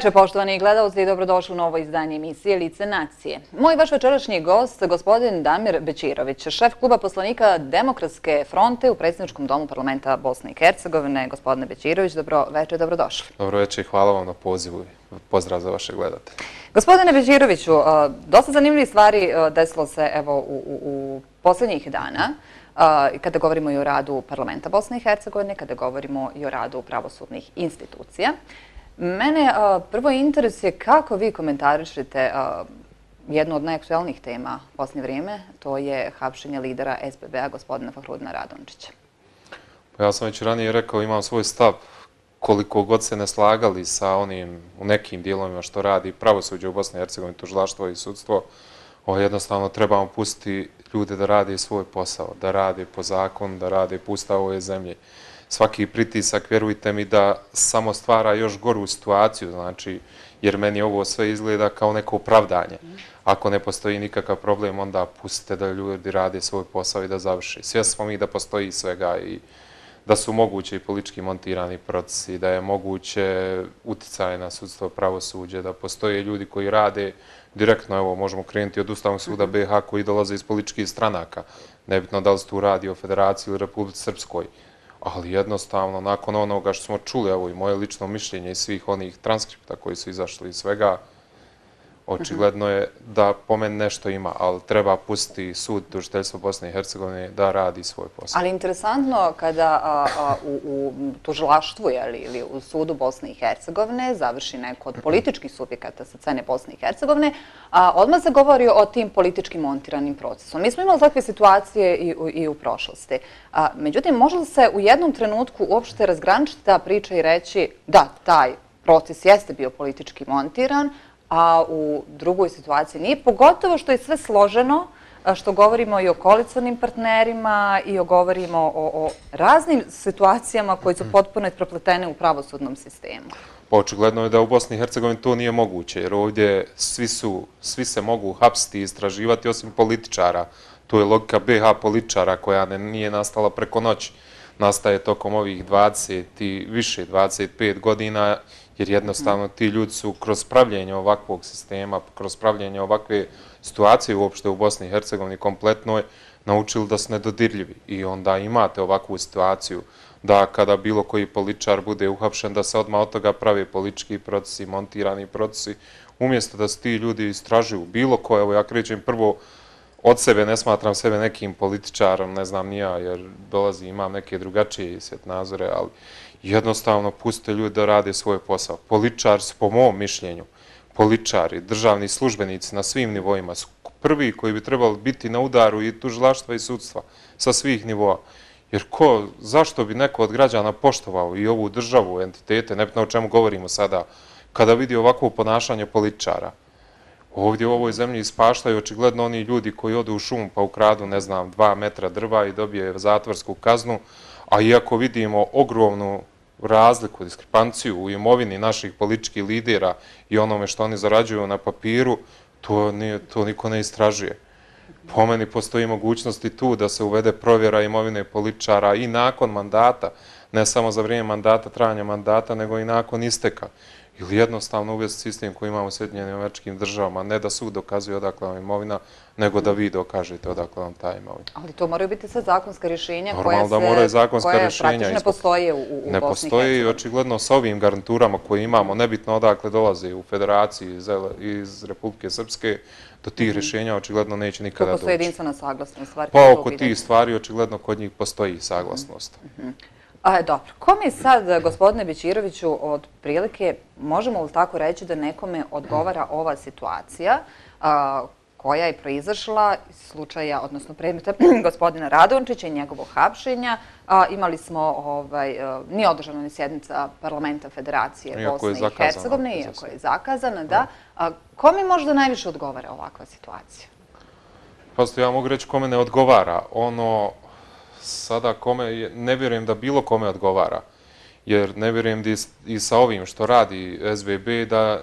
večer, poštovani gledalci, dobrodošli u novo izdanje emisije Lice nacije. Moj vaš večerašnji gost, gospodin Damir Bećirović, šef kluba poslanika Demokratske fronte u predsjedničkom domu parlamenta Bosne i Hercegovine. Gospodine Bećirović, dobro večer, dobrodošli. Dobro večer i hvala vam na pozivu i pozdrav za vaše gledate. Gospodine Bećiroviću, dosta zanimljivi stvari desilo se u posljednjih dana kada govorimo i o radu parlamenta Bosne i Hercegovine, kada govorimo i o radu pravosudnih institucija. Hvala. Mene prvo interes je kako vi komentarišete jednu od najaktualnijih tema posljednje vrijeme, to je hapšenje lidera SBB-a, gospodina Fahrudina Radončića. Pa ja sam već ranije rekao, imam svoj stav koliko god se ne slagali sa onim u nekim dijelovima što radi pravosuđe u Bosni i Hercegovini, tužilaštvo i sudstvo, jednostavno trebamo pustiti ljude da rade svoj posao, da rade po zakonu, da rade po ustavu ove zemlje svaki pritisak, vjerujte mi, da samo stvara još goru situaciju, znači, jer meni ovo sve izgleda kao neko upravdanje. Ako ne postoji nikakav problem, onda pustite da ljudi rade svoj posao i da završi. Svijest smo mi da postoji svega i da su moguće i politički montirani procesi, da je moguće uticaje na sudstvo pravosuđe, da postoje ljudi koji rade direktno, evo, možemo krenuti od Ustavnog suda BH koji dolaze iz političkih stranaka. Nebitno da li se tu radi o Federaciji ili Republike Srpskoj ali jednostavno nakon onoga što smo čuli, evo i moje lično mišljenje i svih onih transkripta koji su izašli iz svega, očigledno je da po meni nešto ima, ali treba pustiti sud tužiteljstva Bosne i Hercegovine da radi svoj posao. Ali interesantno kada u tužilaštvu ili u sudu Bosne i Hercegovine završi neko od političkih subjekata sa cene Bosne i Hercegovine, odmah se govori o tim politički montiranim procesom. Mi smo imali takve situacije i u prošlosti. Međutim, može li se u jednom trenutku uopšte razgraničiti ta priča i reći da taj proces jeste bio politički montiran, a u drugoj situaciji nije. Pogotovo što je sve složeno, što govorimo i o koalicijalnim partnerima i o govorimo o raznim situacijama koji su potpuno isprepletene u pravosudnom sistemu. Pa očigledno je da u Bosni i Hercegovini to nije moguće, jer ovdje svi se mogu hapsiti i istraživati osim političara. Tu je logika BH političara koja nije nastala preko noći. Nastaje tokom ovih 20 i više 25 godina jer jednostavno ti ljudi su kroz pravljenje ovakvog sistema, kroz pravljenje ovakve situacije uopšte u Bosni i Hercegovini kompletnoj, naučili da su nedodirljivi i onda imate ovakvu situaciju da kada bilo koji političar bude uhapšen, da se odmah od toga pravi politički procesi, montirani procesi, umjesto da se ti ljudi istražuju bilo koje, evo ja krećem prvo, od sebe ne smatram sebe nekim političarom, ne znam nija, jer dolazi, imam neke drugačije svjetnazore, ali jednostavno puste ljudi da rade svoj posao. Političar su, po mom mišljenju, političari, državni službenici na svim nivoima su prvi koji bi trebali biti na udaru i tužilaštva i sudstva sa svih nivoa. Jer ko, zašto bi neko od građana poštovao i ovu državu, entitete, ne bi na o čemu govorimo sada, kada vidi ovakvo ponašanje političara? ovdje u ovoj zemlji ispaštaju očigledno oni ljudi koji odu u šum pa ukradu, ne znam, dva metra drva i dobije zatvorsku kaznu, a iako vidimo ogromnu razliku, diskrepanciju u imovini naših političkih lidera i onome što oni zarađuju na papiru, to niko ne istražuje. Po meni postoji mogućnost i tu da se uvede provjera imovine političara i nakon mandata, ne samo za vrijeme mandata, trajanja mandata, nego i nakon isteka ili jednostavno uvesti sistem koji imamo u Sjedinjenim američkim državama, ne da sud dokazuje odakle vam imovina, nego da vi dokažete odakle vam ta imovina. Ali to moraju biti sad zakonska rješenja koja, se, da moraju zakonska koja rješenja praktično ispod... ne postoje u, u Ne postoje i očigledno sa ovim garanturama koje imamo, nebitno odakle dolaze u federaciji iz, iz Republike Srpske, do tih mhm. rješenja očigledno neće nikada doći. Kako su jedinstvena saglasnost? Pa oko tih stvari očigledno kod njih postoji saglasnost. Mm A e, Dobro, kom je sad, e, gospodine Bićiroviću, od prilike, možemo li tako reći da nekome odgovara ova situacija e, koja je proizašla iz slučaja, odnosno predmeta gospodina Radončića i njegovog hapšenja. Imali smo, ovaj, nije održana ni sjednica parlamenta Federacije Bosne i Hercegovine, iako je zakazana, da. Kom možda najviše odgovara ovakva situacija? Pa sto ja mogu reći kome ne odgovara. Ono sada kome, ne vjerujem da bilo kome odgovara, jer ne vjerujem da i sa ovim što radi SBB da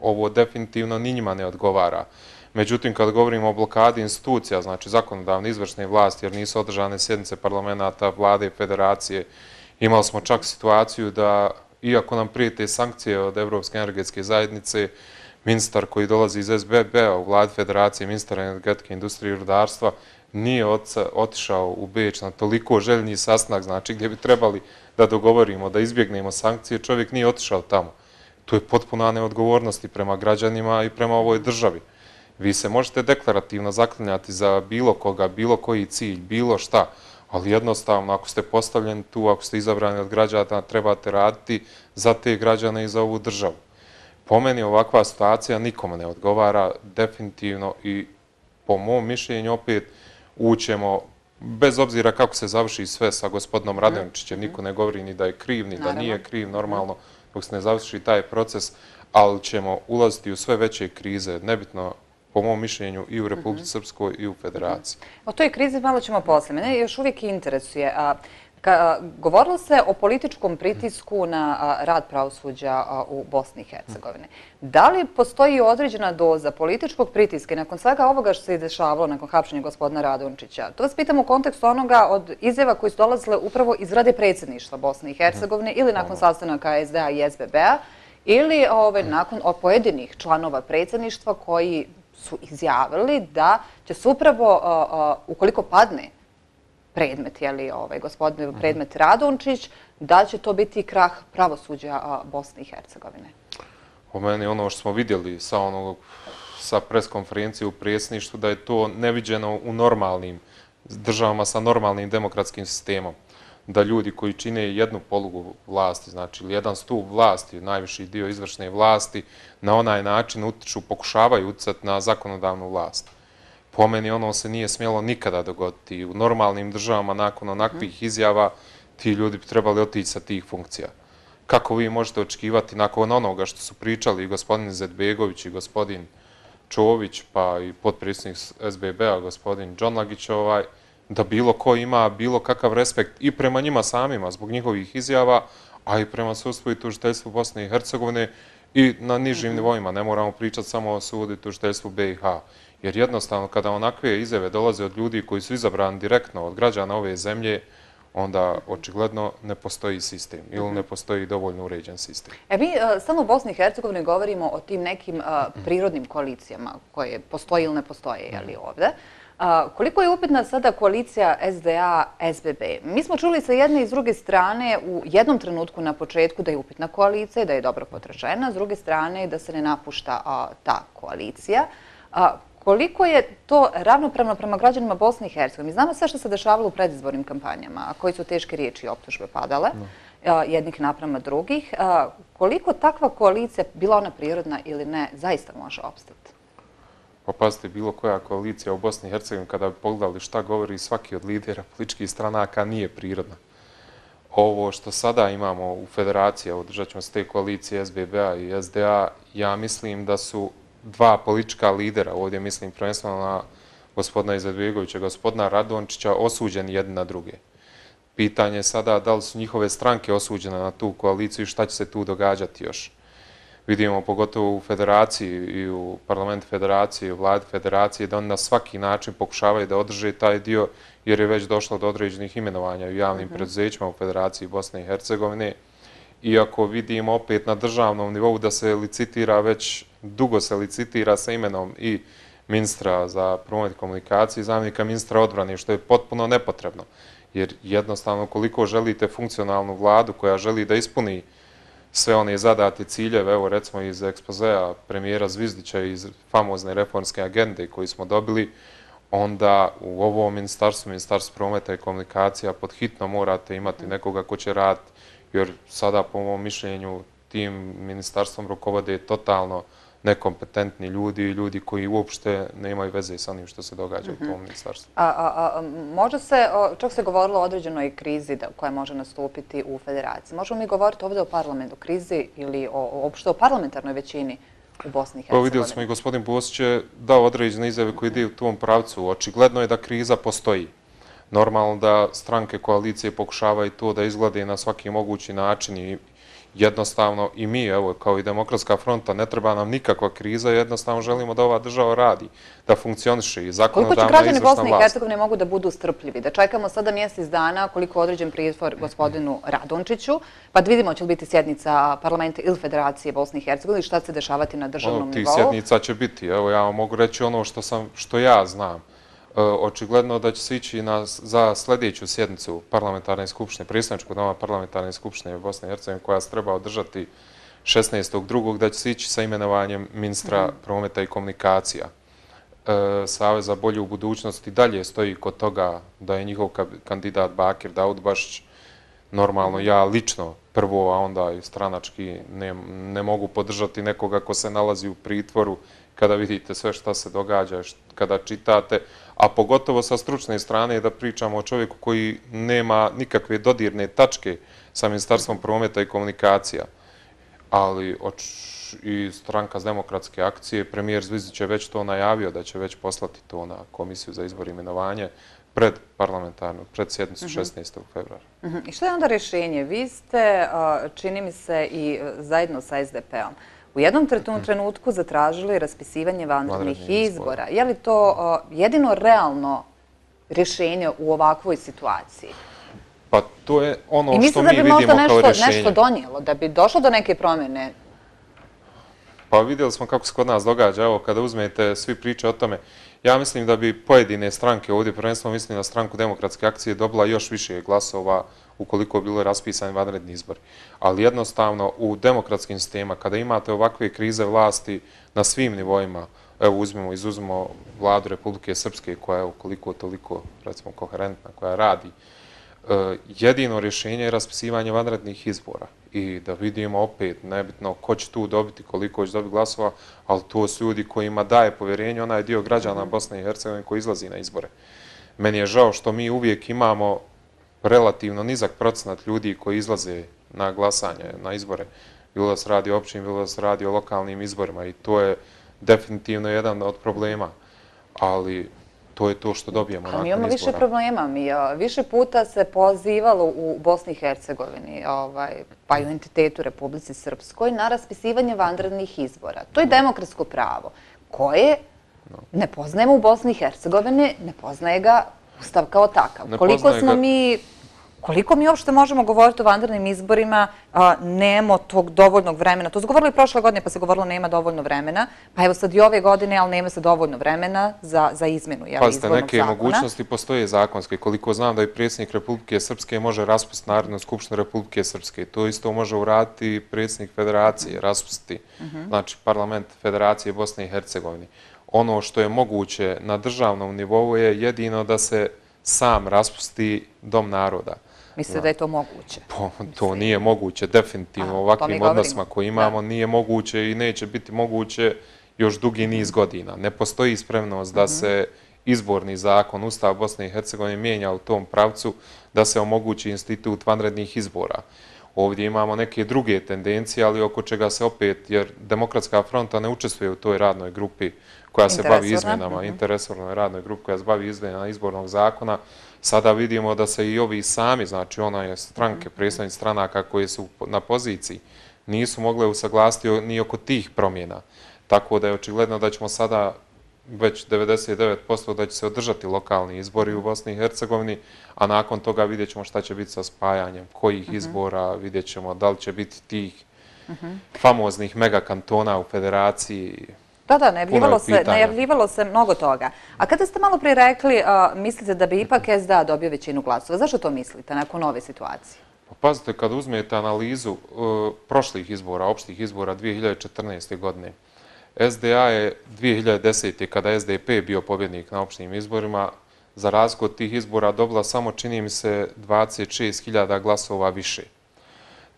ovo definitivno ni njima ne odgovara. Međutim, kad govorimo o blokadi institucija, znači zakonodavne izvršne vlasti, jer nisu održane sjednice parlamenta, vlade i federacije, imali smo čak situaciju da, iako nam prijete sankcije od Evropske energetske zajednice, ministar koji dolazi iz SBB-a u vladi federacije, ministar energetike, industrije i rudarstva, nije otišao u Beč na toliko željni sastanak, znači gdje bi trebali da dogovorimo, da izbjegnemo sankcije, čovjek nije otišao tamo. Tu je potpuna neodgovornost i prema građanima i prema ovoj državi. Vi se možete deklarativno zaklinjati za bilo koga, bilo koji cilj, bilo šta, ali jednostavno ako ste postavljeni tu, ako ste izabrani od građana, trebate raditi za te građane i za ovu državu. Po meni ovakva situacija nikome ne odgovara definitivno i po mom mišljenju opet ućemo, bez obzira kako se završi sve sa gospodinom Radovićićem, mhm. niko ne govori ni da je kriv, ni da nije kriv, mhm. normalno, dok se ne završi taj proces, ali ćemo ulaziti u sve veće krize, nebitno po mojom mišljenju, i u Republike mhm. Srpskoj i u Federaciji. O toj krizi malo ćemo posle. Mene još uvijek interesuje. Govorilo se o političkom pritisku na rad pravosuđa u Bosni i Hercegovine. Da li postoji određena doza političkog pritiske nakon svega ovoga što se je dešavalo nakon hapšenja gospodina Radončića? To vas pitam u kontekstu onoga od izjeva koji su dolazile upravo iz rade predsjedništva Bosne i Hercegovine ili ono. nakon sastanaka SDA i SBB-a ili mm. nakon pojedinih članova predsjedništva koji su izjavili da će se upravo, ukoliko padne predmet, je ovaj gospodin mhm. predmet Radončić, da će to biti krah pravosuđa Bosne i Hercegovine? Po meni ono što smo vidjeli sa onog sa preskonferencije u prijesništvu da je to neviđeno u normalnim državama sa normalnim demokratskim sistemom. Da ljudi koji čine jednu polugu vlasti, znači jedan stup vlasti, najviši dio izvršne vlasti, na onaj način utiču, pokušavaju utjecati na zakonodavnu vlast po meni ono se nije smjelo nikada dogoditi. U normalnim državama nakon onakvih izjava ti ljudi bi trebali otići sa tih funkcija. Kako vi možete očekivati nakon onoga što su pričali i gospodin Zedbegović i gospodin Čović pa i potpredsjednik SBB-a gospodin John Lagić ovaj, da bilo ko ima bilo kakav respekt i prema njima samima zbog njihovih izjava, a i prema sudstvu i tužiteljstvu Bosne i Hercegovine i na nižim mhm. nivoima. Ne moramo pričati samo o sudu i tužiteljstvu BiH. Jer jednostavno kada onakve izjave dolaze od ljudi koji su izabrani direktno od građana ove zemlje, onda očigledno ne postoji sistem ili ne postoji dovoljno uređen sistem. E mi e, samo u Bosni i Hercegovini govorimo o tim nekim e, prirodnim koalicijama koje postoji ili ne postoje mhm. ovdje. E, koliko je upitna sada koalicija SDA-SBB? Mi smo čuli sa jedne i s druge strane u jednom trenutku na početku da je upitna koalicija i da je dobro potrašena, s druge strane da se ne napušta ta koalicija. Koliko je to ravnopravno prema građanima Bosne i Hercegovine? Znamo sve što se dešavalo u predizbornim kampanjama, koji su teške riječi i optužbe padale, jednih naprama drugih. Koliko takva koalicija, bila ona prirodna ili ne, zaista može obstati? Pa pazite, bilo koja koalicija u Bosni i Hercegovini, kada bi pogledali šta govori svaki od lidera političkih stranaka, nije prirodna. Ovo što sada imamo u federaciji, održat ćemo se te koalicije SBBA i SDA, ja mislim da su dva politička lidera, ovdje mislim prvenstveno na gospodina Izadvigovića, gospodina Radončića, osuđeni jedni na druge. Pitanje je sada da li su njihove stranke osuđene na tu koaliciju i šta će se tu događati još. Vidimo pogotovo u federaciji i u parlamentu federacije i u vladi federacije da oni na svaki način pokušavaju da održe taj dio jer je već došlo do određenih imenovanja u javnim mhm. preduzećima u federaciji Bosne i Hercegovine. Iako vidimo opet na državnom nivou da se licitira već dugo se licitira sa imenom i ministra za promet komunikacije i zamjenika ministra odbrane, što je potpuno nepotrebno. Jer jednostavno, koliko želite funkcionalnu vladu koja želi da ispuni sve one zadate ciljeve, evo recimo iz ekspozea premijera Zvizdića iz famozne reformske agende koji smo dobili, onda u ovom ministarstvu, ministarstvu prometa i komunikacija, pod hitno morate imati nekoga ko će raditi, jer sada po mojom mišljenju tim ministarstvom rukovode je totalno nekompetentni ljudi, ljudi koji uopšte ne imaju veze sa onim što se događa u mhm. tom ministarstvu. Može se, čak se govorilo o određenoj krizi koja može nastupiti u federaciji. Možemo mi govoriti ovdje o parlamentu krizi ili uopšte o parlamentarnoj većini u Bosni i Hercegovini? Vidjeli smo i gospodin Bosić je dao određene izjave koje ide u tom pravcu. Očigledno je da kriza postoji. Normalno da stranke koalicije pokušavaju to da izglede na svaki mogući način i jednostavno i mi, evo, kao i demokratska fronta, ne treba nam nikakva kriza, jednostavno želimo da ova država radi, da funkcioniše i zakonodavno izvršna vlast. Koliko će građani Bosne i Hercegovine mogu da budu strpljivi? Da čekamo sada mjesec dana koliko određen pritvor gospodinu Radončiću, pa da vidimo će li biti sjednica parlamenta ili federacije Bosne i Hercegovine i šta će se dešavati na državnom ono, nivou? Ti sjednica će biti, evo, ja vam mogu reći ono što ja znam. Eh, očigledno da će se ići za sljedeću sjednicu parlamentarne skupštine, pristaničku doma parlamentarne skupštine Bosne i Hercegovine, koja se treba održati 16.2. da će se ići sa imenovanjem ministra mhm. prometa i komunikacija. Eh, Saveza bolje u budućnosti dalje stoji kod toga da je njihov kandidat Bakir Bašić normalno mhm. ja lično prvo, a onda i stranački ne mogu podržati nekoga ko se nalazi u pritvoru kada vidite sve šta se događa, kada čitate, a pogotovo sa stručne strane da pričamo o čovjeku koji nema nikakve dodirne tačke sa Ministarstvom prometa i komunikacija. Ali i stranka s demokratske akcije, premijer Zvizić je već to najavio da će već poslati to na Komisiju za izbor imenovanje pred parlamentarnom, pred 7. 16. Mhm. februara. Mhm. I što je onda rješenje? Vi ste, čini mi se, i zajedno sa SDP-om, u jednom trenutku zatražili raspisivanje vanrednih izbora. Je li to jedino realno rješenje u ovakvoj situaciji? Pa to je ono što mi vidimo kao rješenje. I mislim da bi možda nešto donijelo, da bi došlo do neke promjene? Pa vidjeli smo kako se kod nas događa, evo, kada uzmete svi priče o tome. Ja mislim da bi pojedine stranke ovdje, prvenstvo mislim na stranku demokratske akcije dobila još više glasova ukoliko bilo raspisan vanredni izbor. Ali jednostavno u demokratskim sistema, kada imate ovakve krize vlasti na svim nivoima, evo uzmemo, izuzmemo vladu Republike Srpske koja je ukoliko toliko, recimo, koherentna, koja radi, e, jedino rješenje je raspisivanje vanrednih izbora. I da vidimo opet, nebitno, ko će tu dobiti, koliko će dobiti glasova, ali to su ljudi kojima daje povjerenje, onaj dio građana Bosne i Hercegovine koji izlazi na izbore. Meni je žao što mi uvijek imamo relativno nizak procenat ljudi koji izlaze na glasanje, na izbore, bilo da se radi o općim, bilo da se radi o lokalnim izborima i to je definitivno jedan od problema, ali to je to što dobijemo nakon izbora. Mi imamo više problema. Više puta se pozivalo u Bosni i Hercegovini, ovaj, pa i u entitetu Republici Srpskoj, na raspisivanje vanrednih izbora. To je demokratsko pravo koje ne poznajemo u Bosni i Hercegovini, ne poznaje ga Ustav kao takav. Koliko smo mi koliko mi uopšte možemo govoriti o vanrednim izborima, nemo tog dovoljnog vremena. To se govorilo i prošle godine, pa se govorilo nema dovoljno vremena. Pa evo sad i ove godine, ali nema se dovoljno vremena za izmenu izbornog zakona. Pa ste, neke mogućnosti postoje zakonske. Koliko znam da je predsjednik Republike Srpske može raspustiti Narodnu skupštinu Republike Srpske. To isto može uraditi predsjednik federacije, raspustiti, mhm. znači parlament federacije Bosne i Hercegovine. Ono što je moguće na državnom nivou je jedino da se sam raspusti Dom naroda. Mislite da je to moguće? Pa, to nije moguće, definitivno. Ovakvim odnosima koji imamo nije moguće i neće biti moguće još dugi niz godina. Ne postoji spremnost da mhm. se izborni zakon Ustav Bosne i Hercegovine mijenja u tom pravcu da se omogući institut vanrednih izbora. Ovdje imamo neke druge tendencije, ali oko čega se opet, jer Demokratska fronta ne učestvuje u toj radnoj grupi koja se bavi izmjenama, mhm. interesornoj radnoj grupi koja se bavi izmjenama izbornog zakona, Sada vidimo da se i ovi sami, znači ona je stranke, mhm. predstavni stranaka koje su na poziciji, nisu mogle usaglasiti ni oko tih promjena. Tako da je očigledno da ćemo sada već 99% da će se održati lokalni izbori u mhm. Bosni i Hercegovini, a nakon toga vidjet ćemo šta će biti sa spajanjem, kojih mhm. izbora, vidjet ćemo da li će biti tih famoznih megakantona u federaciji, Da, da, najavljivalo se, najavljivalo se mnogo toga. A kada ste malo prije rekli, mislite da bi ipak SDA dobio većinu glasova, zašto to mislite nakon ove situacije? Pa pazite, kada uzmete analizu e, prošlih izbora, opštih izbora 2014. godine, SDA je 2010. kada SDP bio pobjednik na opštim izborima, za razgod tih izbora dobila samo, čini mi se, 26.000 glasova više.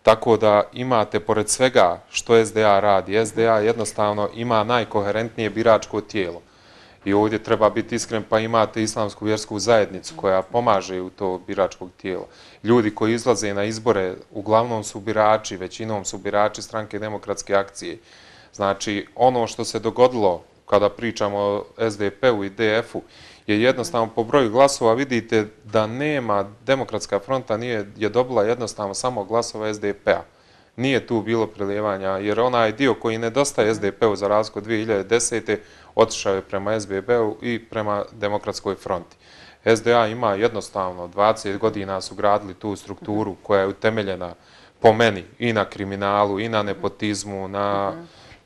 Tako da imate, pored svega što SDA radi, SDA jednostavno ima najkoherentnije biračko tijelo. I ovdje treba biti iskren, pa imate islamsku vjersku zajednicu koja pomaže u to biračkog tijela. Ljudi koji izlaze na izbore, uglavnom su birači, većinom su birači stranke demokratske akcije. Znači, ono što se dogodilo kada pričamo o SDP-u i DF-u je jednostavno po broju glasova vidite da nema demokratska fronta, nije, je dobila jednostavno samo glasova SDP-a. Nije tu bilo prilijevanja, jer onaj dio koji nedostaje SDP-u za razliku 2010. otišao je prema SBB-u i prema demokratskoj fronti. SDA ima jednostavno 20 godina su gradili tu strukturu koja je utemeljena po meni i na kriminalu i na nepotizmu, na...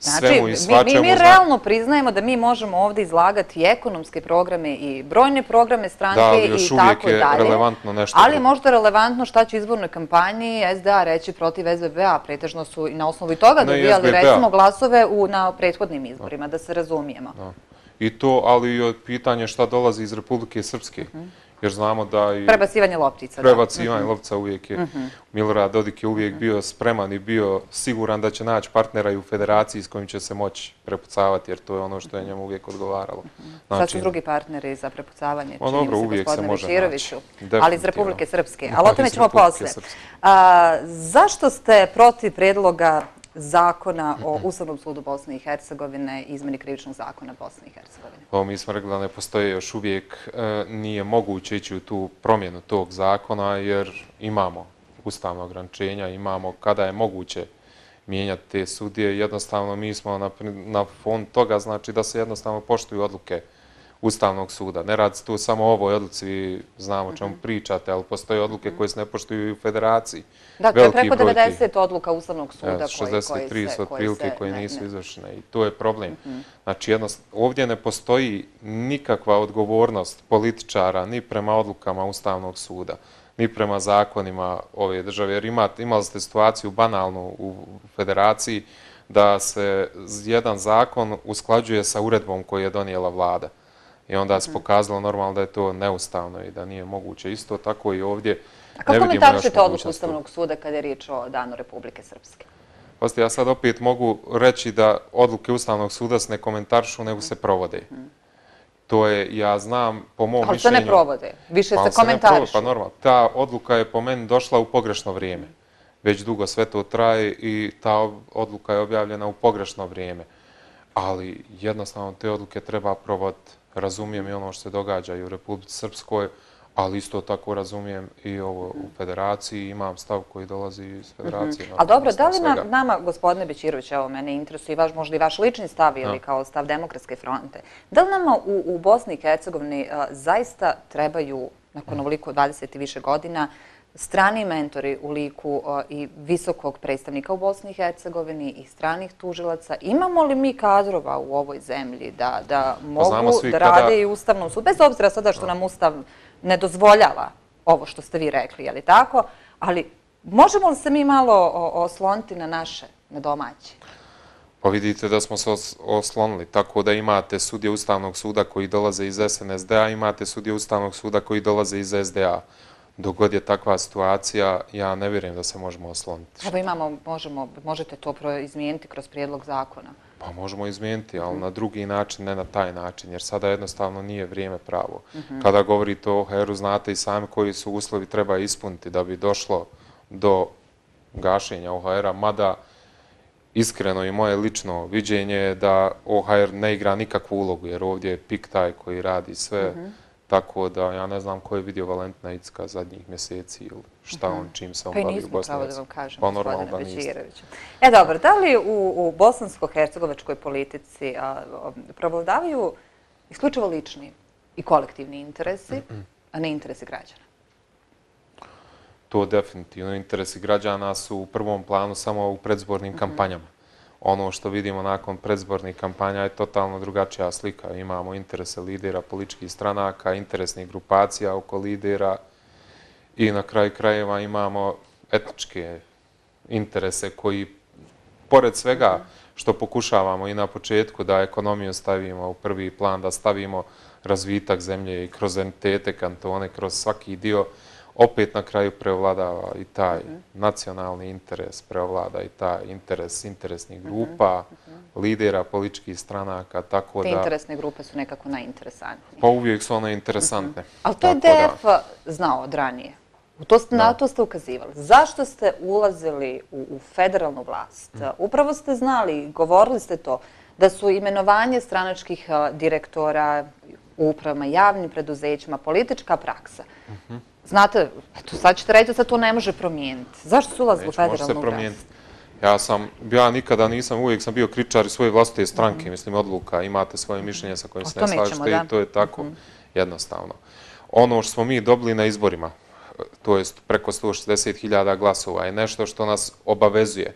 Znači, svemu mi, Mi realno priznajemo da mi možemo ovdje izlagati ekonomske programe i brojne programe stranke i tako dalje. Da, još uvijek je relevantno nešto. Ali možda relevantno šta će izbornoj kampanji SDA reći protiv SBB-a. P-a, pretežno su i na osnovu i toga dobijali p-a. recimo glasove u, na prethodnim izborima, da se razumijemo. I to, ali i pitanje šta dolazi iz Republike Srpske. Mhm jer znamo da i... Prebacivanje loptica. Prebacivanje mhm. loptica uvijek je. Mhm. Milorad Dodik je uvijek mhm. bio spreman i bio siguran da će naći partnera i u federaciji s kojim će se moći prepucavati, jer to je ono što je njemu uvijek odgovaralo. Znači, Sad su drugi partneri za prepucavanje, činim se gospodine Viširoviću, ali iz Republike Srpske. Ali o tome ćemo posle. Zašto ste protiv predloga zakona o mhm. Ustavnom sudu Bosne i Hercegovine i izmeni krivičnog zakona Bosne i Hercegovine? Pa mi smo rekli da ne postoje još uvijek, e, nije moguće ići u tu promjenu tog zakona jer imamo ustavno ograničenja, imamo kada je moguće mijenjati te sudije. Jednostavno mi smo na fond toga znači da se jednostavno poštuju odluke sudije Ustavnog suda. Ne radi se tu samo o ovoj odluci, znamo o čemu mhm. pričate, ali postoje odluke mhm. koje se ne poštuju i u federaciji. Dakle, preko 90 odluka Ustavnog suda koje se... 63 su otprilike koje nisu izvršene i to je problem. Mhm. Znači, ovdje ne postoji nikakva odgovornost političara ni prema odlukama Ustavnog suda, ni prema zakonima ove države. Jer imali ste situaciju banalnu u federaciji da se jedan zakon usklađuje sa uredbom koju je donijela vlada. I onda se mhm. pokazalo normalno da je to neustavno i da nije moguće. Isto tako i ovdje ne vidimo još mogućnost. A kako vi tačite odluku Ustavnog suda kada je riječ o danu Republike Srpske? Posti, ja sad opet mogu reći da odluke Ustavnog suda se ne komentaršu, nego se mhm. provode. Mhm. To je, ja znam, po mojom mišljenju... Ali se ne provode, više pa se komentarišu. Pa normalno, ta odluka je po meni došla u pogrešno vrijeme. Već dugo sve to traje i ta odluka je objavljena u pogrešno vrijeme. Ali jednostavno te odluke treba provoditi razumijem i ono što se događa i u Republici Srpskoj, ali isto tako razumijem i ovo u federaciji, imam stav koji dolazi iz mhm. federacije. A dobro, da li nama, gospodine Bećirović, evo mene interesuje, možda i vaš lični stav ili kao stav demokratske fronte, da li nama u Bosni i Hercegovini zaista trebaju, nakon mhm. ovoliko 20 i više godina, strani mentori u liku i visokog predstavnika u Bosni i Hercegovini i stranih tužilaca. Imamo li mi kadrova u ovoj zemlji da pa mogu da rade i Ustavnom sudu? Bez obzira sada što nam Ustav ne dozvoljava ovo što ste vi rekli, je li tako? Ali možemo li se mi malo osloniti na naše, na domaće? Pa vidite da smo se oslonili. Tako da imate sudje Ustavnog suda koji dolaze iz SNSD-a, imate sudje Ustavnog suda koji dolaze iz SDA-a dok god je takva situacija, ja ne vjerujem da se možemo osloniti. Evo imamo, možete to izmijeniti kroz prijedlog zakona? Pa možemo izmijeniti, ali na drugi način, ne na taj način, jer sada jednostavno nije vrijeme pravo. Mhm. Kada govorite o HR-u, znate i sami koji su uslovi treba ispuniti da bi došlo do gašenja OHR-a, mada iskreno i moje lično viđenje je da OHR ne igra nikakvu ulogu, jer ovdje je PIK taj koji radi sve, mhm. Tako da ja ne znam ko je vidio Valentina Icka zadnjih mjeseci ili šta mhm. on, čim se on bavi u Bosnovicu. Pa i nismo pravo da vam kažem, pa gospodine Bećirevića. E dobro, da li u bosansko-hercegovačkoj politici provladavaju isključivo lični i kolektivni interesi, a ne interesi građana? To definitivno. Interesi građana su u prvom planu samo u predzbornim mhm. kampanjama ono što vidimo nakon predzbornih kampanja je totalno drugačija slika. Imamo interese lidera političkih stranaka, interesnih grupacija oko lidera i na kraj krajeva imamo etničke interese koji, pored svega što pokušavamo i na početku da ekonomiju stavimo u prvi plan, da stavimo razvitak zemlje i kroz entete kantone, kroz svaki dio opet na kraju preovladava i taj mhm. nacionalni interes, preovlada i taj interes interesnih mhm, grupa, mhm. lidera političkih stranaka, tako da... Te interesne grupe su nekako najinteresantnije. Pa uvijek su one interesantne. Ali to je DF znao od ranije. Na to ste ukazivali. Zašto ste ulazili u federalnu vlast? Upravo ste znali, govorili ste to, da su imenovanje stranačkih direktora u upravama, javnim preduzećima, politička praksa. Znate, eto, sad ćete reći da se to ne može promijeniti. Zašto su ulazili u federalnu vlast? Neće, može se promijeniti. Ja sam, ja nikada nisam, uvijek sam bio kričar iz svoje vlastite stranke, mhm. mislim, odluka, imate svoje mišljenje sa kojim se ne slažete i to je tako mhm. jednostavno. Ono što smo mi dobili na izborima, to je preko 160.000 glasova, je nešto što nas obavezuje.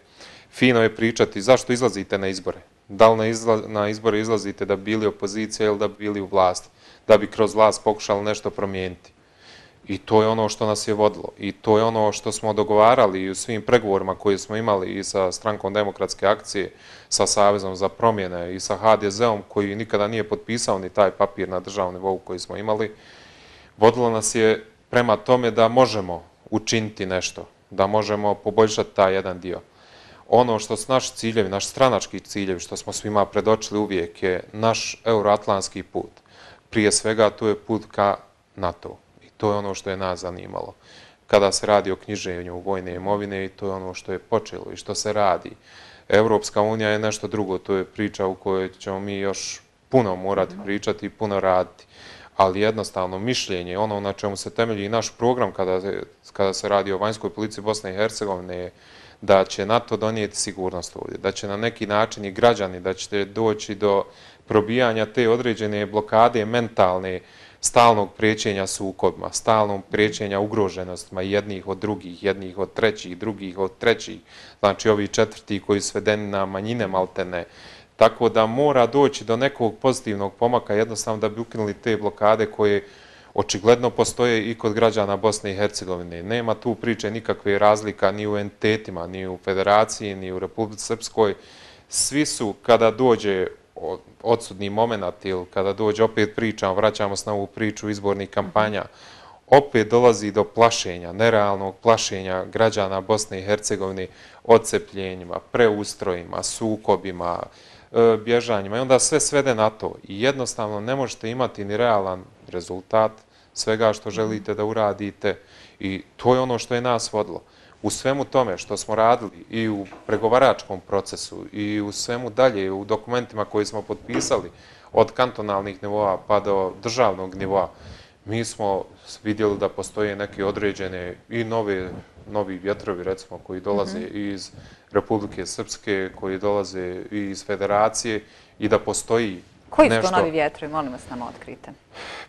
Fino je pričati zašto izlazite na izbore. Da li na izbore izlazite da bili opozicija ili da bili u vlasti, da bi kroz vlast pokušali nešto promijeniti. I to je ono što nas je vodilo. I to je ono što smo dogovarali u svim pregovorima koje smo imali i sa strankom demokratske akcije, sa Savezom za promjene i sa HDZ-om koji nikada nije potpisao ni taj papir na državnom nivou koji smo imali. Vodilo nas je prema tome da možemo učiniti nešto, da možemo poboljšati taj jedan dio. Ono što su naši ciljevi, naši stranački ciljevi, što smo svima predočili uvijek, je naš euroatlanski put. Prije svega to je put ka NATO-u to je ono što je nas zanimalo. Kada se radi o knjiženju vojne imovine i to je ono što je počelo i što se radi. Evropska unija je nešto drugo, to je priča u kojoj ćemo mi još puno morati mhm. pričati i puno raditi. Ali jednostavno mišljenje, ono na čemu se temelji i naš program kada se radi o vanjskoj policiji Bosne i Hercegovine je da će NATO donijeti sigurnost ovdje, da će na neki način i građani, da ćete doći do probijanja te određene blokade mentalne, stalnog prijećenja sukobima, stalnog prijećenja ugroženostima jednih od drugih, jednih od trećih, drugih od trećih, znači ovi četvrti koji su svedeni na manjine maltene, tako da mora doći do nekog pozitivnog pomaka jednostavno da bi ukinuli te blokade koje očigledno postoje i kod građana Bosne i Hercegovine. Nema tu priče nikakve razlika ni u entitetima, ni u federaciji, ni u Republike Srpskoj. Svi su, kada dođe odsudni moment ili kada dođe opet pričamo, vraćamo se na ovu priču izbornih kampanja, opet dolazi do plašenja, nerealnog plašenja građana Bosne i Hercegovine odcepljenjima, preustrojima, sukobima, e, bježanjima i onda sve svede na to. I jednostavno ne možete imati ni realan rezultat svega što želite da uradite i to je ono što je nas vodilo u svemu tome što smo radili i u pregovaračkom procesu i u svemu dalje, u dokumentima koji smo potpisali od kantonalnih nivoa pa do državnog nivoa, mi smo vidjeli da postoje neke određene i nove, novi vjetrovi, recimo, koji dolaze mhm. iz Republike Srpske, koji dolaze iz Federacije i da postoji Koji su to novi vjetrovi? Molim vas, nam otkrite.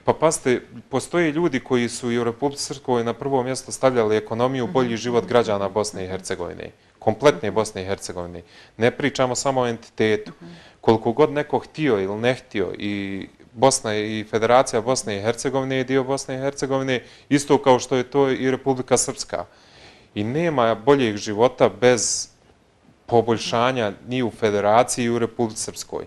Pa pasite, postoje ljudi koji su i u Republike Srkovoj na prvo mjesto stavljali ekonomiju u mhm. bolji život građana Bosne i Hercegovine. Kompletne mhm. Bosne i Hercegovine. Ne pričamo samo o entitetu. Mhm. Koliko god neko htio ili ne htio i Bosna i Federacija Bosne i Hercegovine je dio Bosne i Hercegovine, isto kao što je to i Republika Srpska. I nema boljeg života bez poboljšanja ni u Federaciji i u Republike Srpskoj.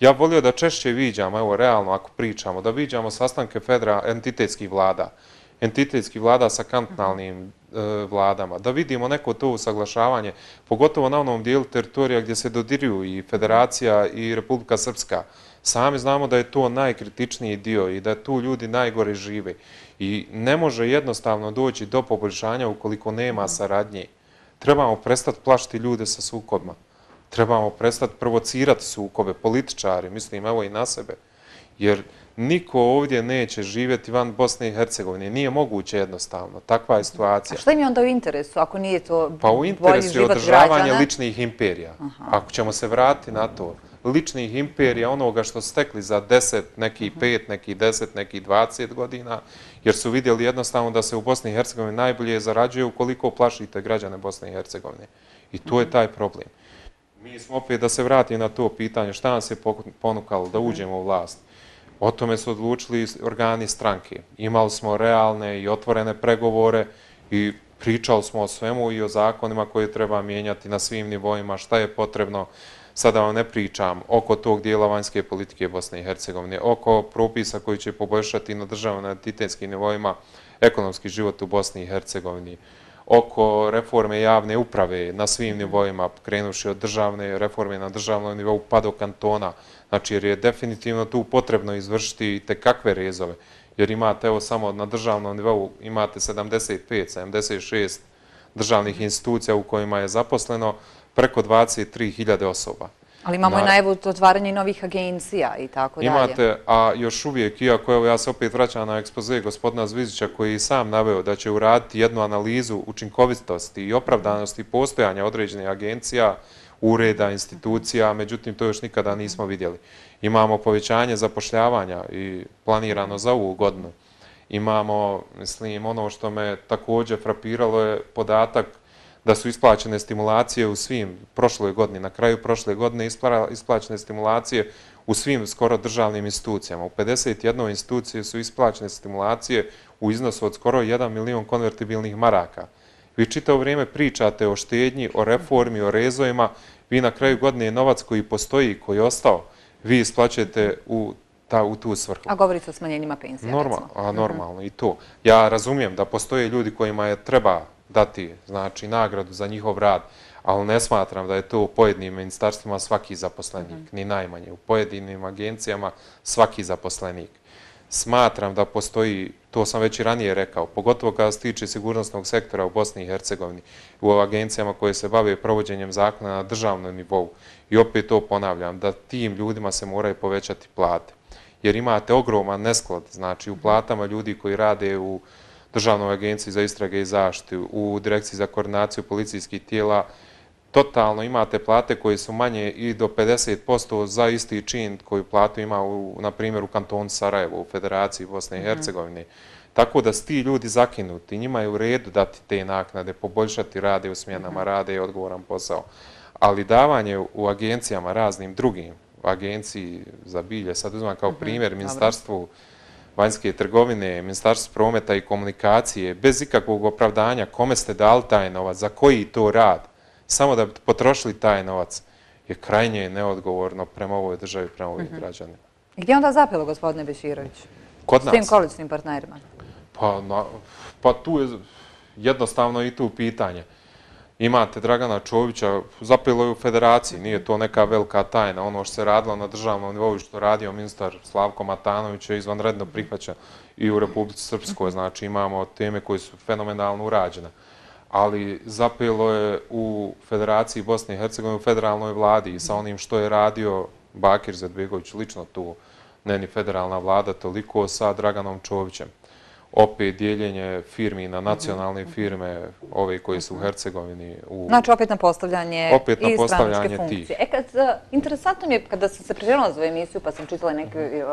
Ja volio da češće vidjamo, evo realno ako pričamo, da vidjamo sastanke federa entitetskih vlada, entitetskih vlada sa kantnalnim e, vladama, da vidimo neko to usaglašavanje, pogotovo na onom dijelu teritorija gdje se dodiruju i Federacija i Republika Srpska. Sami znamo da je to najkritičniji dio i da tu ljudi najgore žive. I ne može jednostavno doći do poboljšanja ukoliko nema saradnje. Trebamo prestati plašiti ljude sa sukobima trebamo prestati provocirati sukove, političari, mislim evo i na sebe, jer niko ovdje neće živjeti van Bosne i Hercegovine. Nije moguće jednostavno. Takva je situacija. A što im je onda u interesu ako nije to pa bolji život građana? Pa u interesu je održavanje ličnih imperija. Ako ćemo se vratiti na to, ličnih imperija, onoga što stekli za deset, neki pet, neki deset, neki dvacet godina, jer su vidjeli jednostavno da se u Bosni i Hercegovini najbolje zarađuje ukoliko plašite građane Bosne i Hercegovine. I to je taj problem. Mi smo opet da se vratimo na to pitanje šta nam se ponukalo da mhm. uđemo u vlast. O tome su odlučili organi stranke. Imali smo realne i otvorene pregovore i pričali smo o svemu i o zakonima koje treba mijenjati na svim nivoima, šta je potrebno. Sada vam ne pričam oko tog dijela vanjske politike Bosne i Hercegovine, oko propisa koji će poboljšati na državno na nivoima ekonomski život u Bosni i Hercegovini oko reforme javne uprave na svim nivoima, krenuši od državne reforme na državnom nivou, pa do kantona. Znači, jer je definitivno tu potrebno izvršiti te kakve rezove. Jer imate, evo, samo na državnom nivou imate 75-76 državnih institucija u kojima je zaposleno preko 23.000 osoba. Ali imamo i najevu otvaranje novih agencija i tako dalje. Imate, a još uvijek, iako ja se opet vraćam na ekspoze gospodina Zvizića koji je sam naveo da će uraditi jednu analizu učinkovitosti i opravdanosti postojanja određenih agencija, ureda, institucija, međutim to još nikada nismo vidjeli. Imamo povećanje zapošljavanja i planirano za ovu godinu. Imamo, mislim, ono što me također frapiralo je podatak da su isplaćene stimulacije u svim prošloj godini, na kraju prošle godine isplaćene stimulacije u svim skoro državnim institucijama. U 51. instituciji su isplaćene stimulacije u iznosu od skoro 1 milion konvertibilnih maraka. Vi čitao vrijeme pričate o štednji, o reformi, o rezojima. Vi na kraju godine je novac koji postoji, koji je ostao, vi isplaćujete u u tu svrhu. A govorite o smanjenjima pensija? Mhm. Normalno, i to. Ja razumijem da postoje ljudi kojima je treba dati znači nagradu za njihov rad, ali ne smatram da je to u pojedinim ministarstvima svaki zaposlenik, mhm. ni najmanje, u pojedinim agencijama svaki zaposlenik. Smatram da postoji, to sam već i ranije rekao, pogotovo kada se tiče sigurnosnog sektora u Bosni i Hercegovini, u agencijama koje se bave provođenjem zakona na državnom nivou. I opet to ponavljam, da tim ljudima se moraju povećati plate. Jer imate ogroman nesklad, znači u mhm. platama ljudi koji rade u Državnoj agenciji za istrage i zaštitu, u Direkciji za koordinaciju policijskih tijela, totalno imate plate koje su manje i do 50% za isti čin koju platu ima, na primjer, u kantonu Sarajevo, u Federaciji Bosne i mhm. Hercegovine. Tako da sti ljudi zakinuti, njima je u redu dati te naknade, poboljšati rade u smjenama, mhm. rade i odgovoran posao. Ali davanje u agencijama raznim drugim, agenciji za bilje, sad uzmem kao mhm. primjer, ministarstvu, vanjske trgovine, ministarstvo prometa i komunikacije, bez ikakvog opravdanja kome ste dali taj novac, za koji to rad, samo da biste potrošili taj novac, je krajnje neodgovorno prema ovoj državi, prema ovih mhm. građanima. Gdje onda zapelo gospodine Beširović? Kod nas. S tim količnim partnerima? Pa, pa tu je jednostavno i tu pitanje imate Dragana Čovića, zapelo je u federaciji, nije to neka velika tajna, ono što se radilo na državnom nivou i što radio ministar Slavko Matanović je izvanredno prihvaćen i u Republici Srpskoj, znači imamo teme koje su fenomenalno urađene, ali zapelo je u federaciji Bosne i Hercegovine, u federalnoj vladi i sa onim što je radio Bakir Zedbegović, lično tu neni federalna vlada, toliko sa Draganom Čovićem opet dijeljenje firmi na nacionalne mhm. firme, ove koje su u mhm. Hercegovini. Znači opet na postavljanje i straničke funkcije. E, interesantno mi je, kada sam se priželjala za ovu emisiju, pa sam čitala neke e,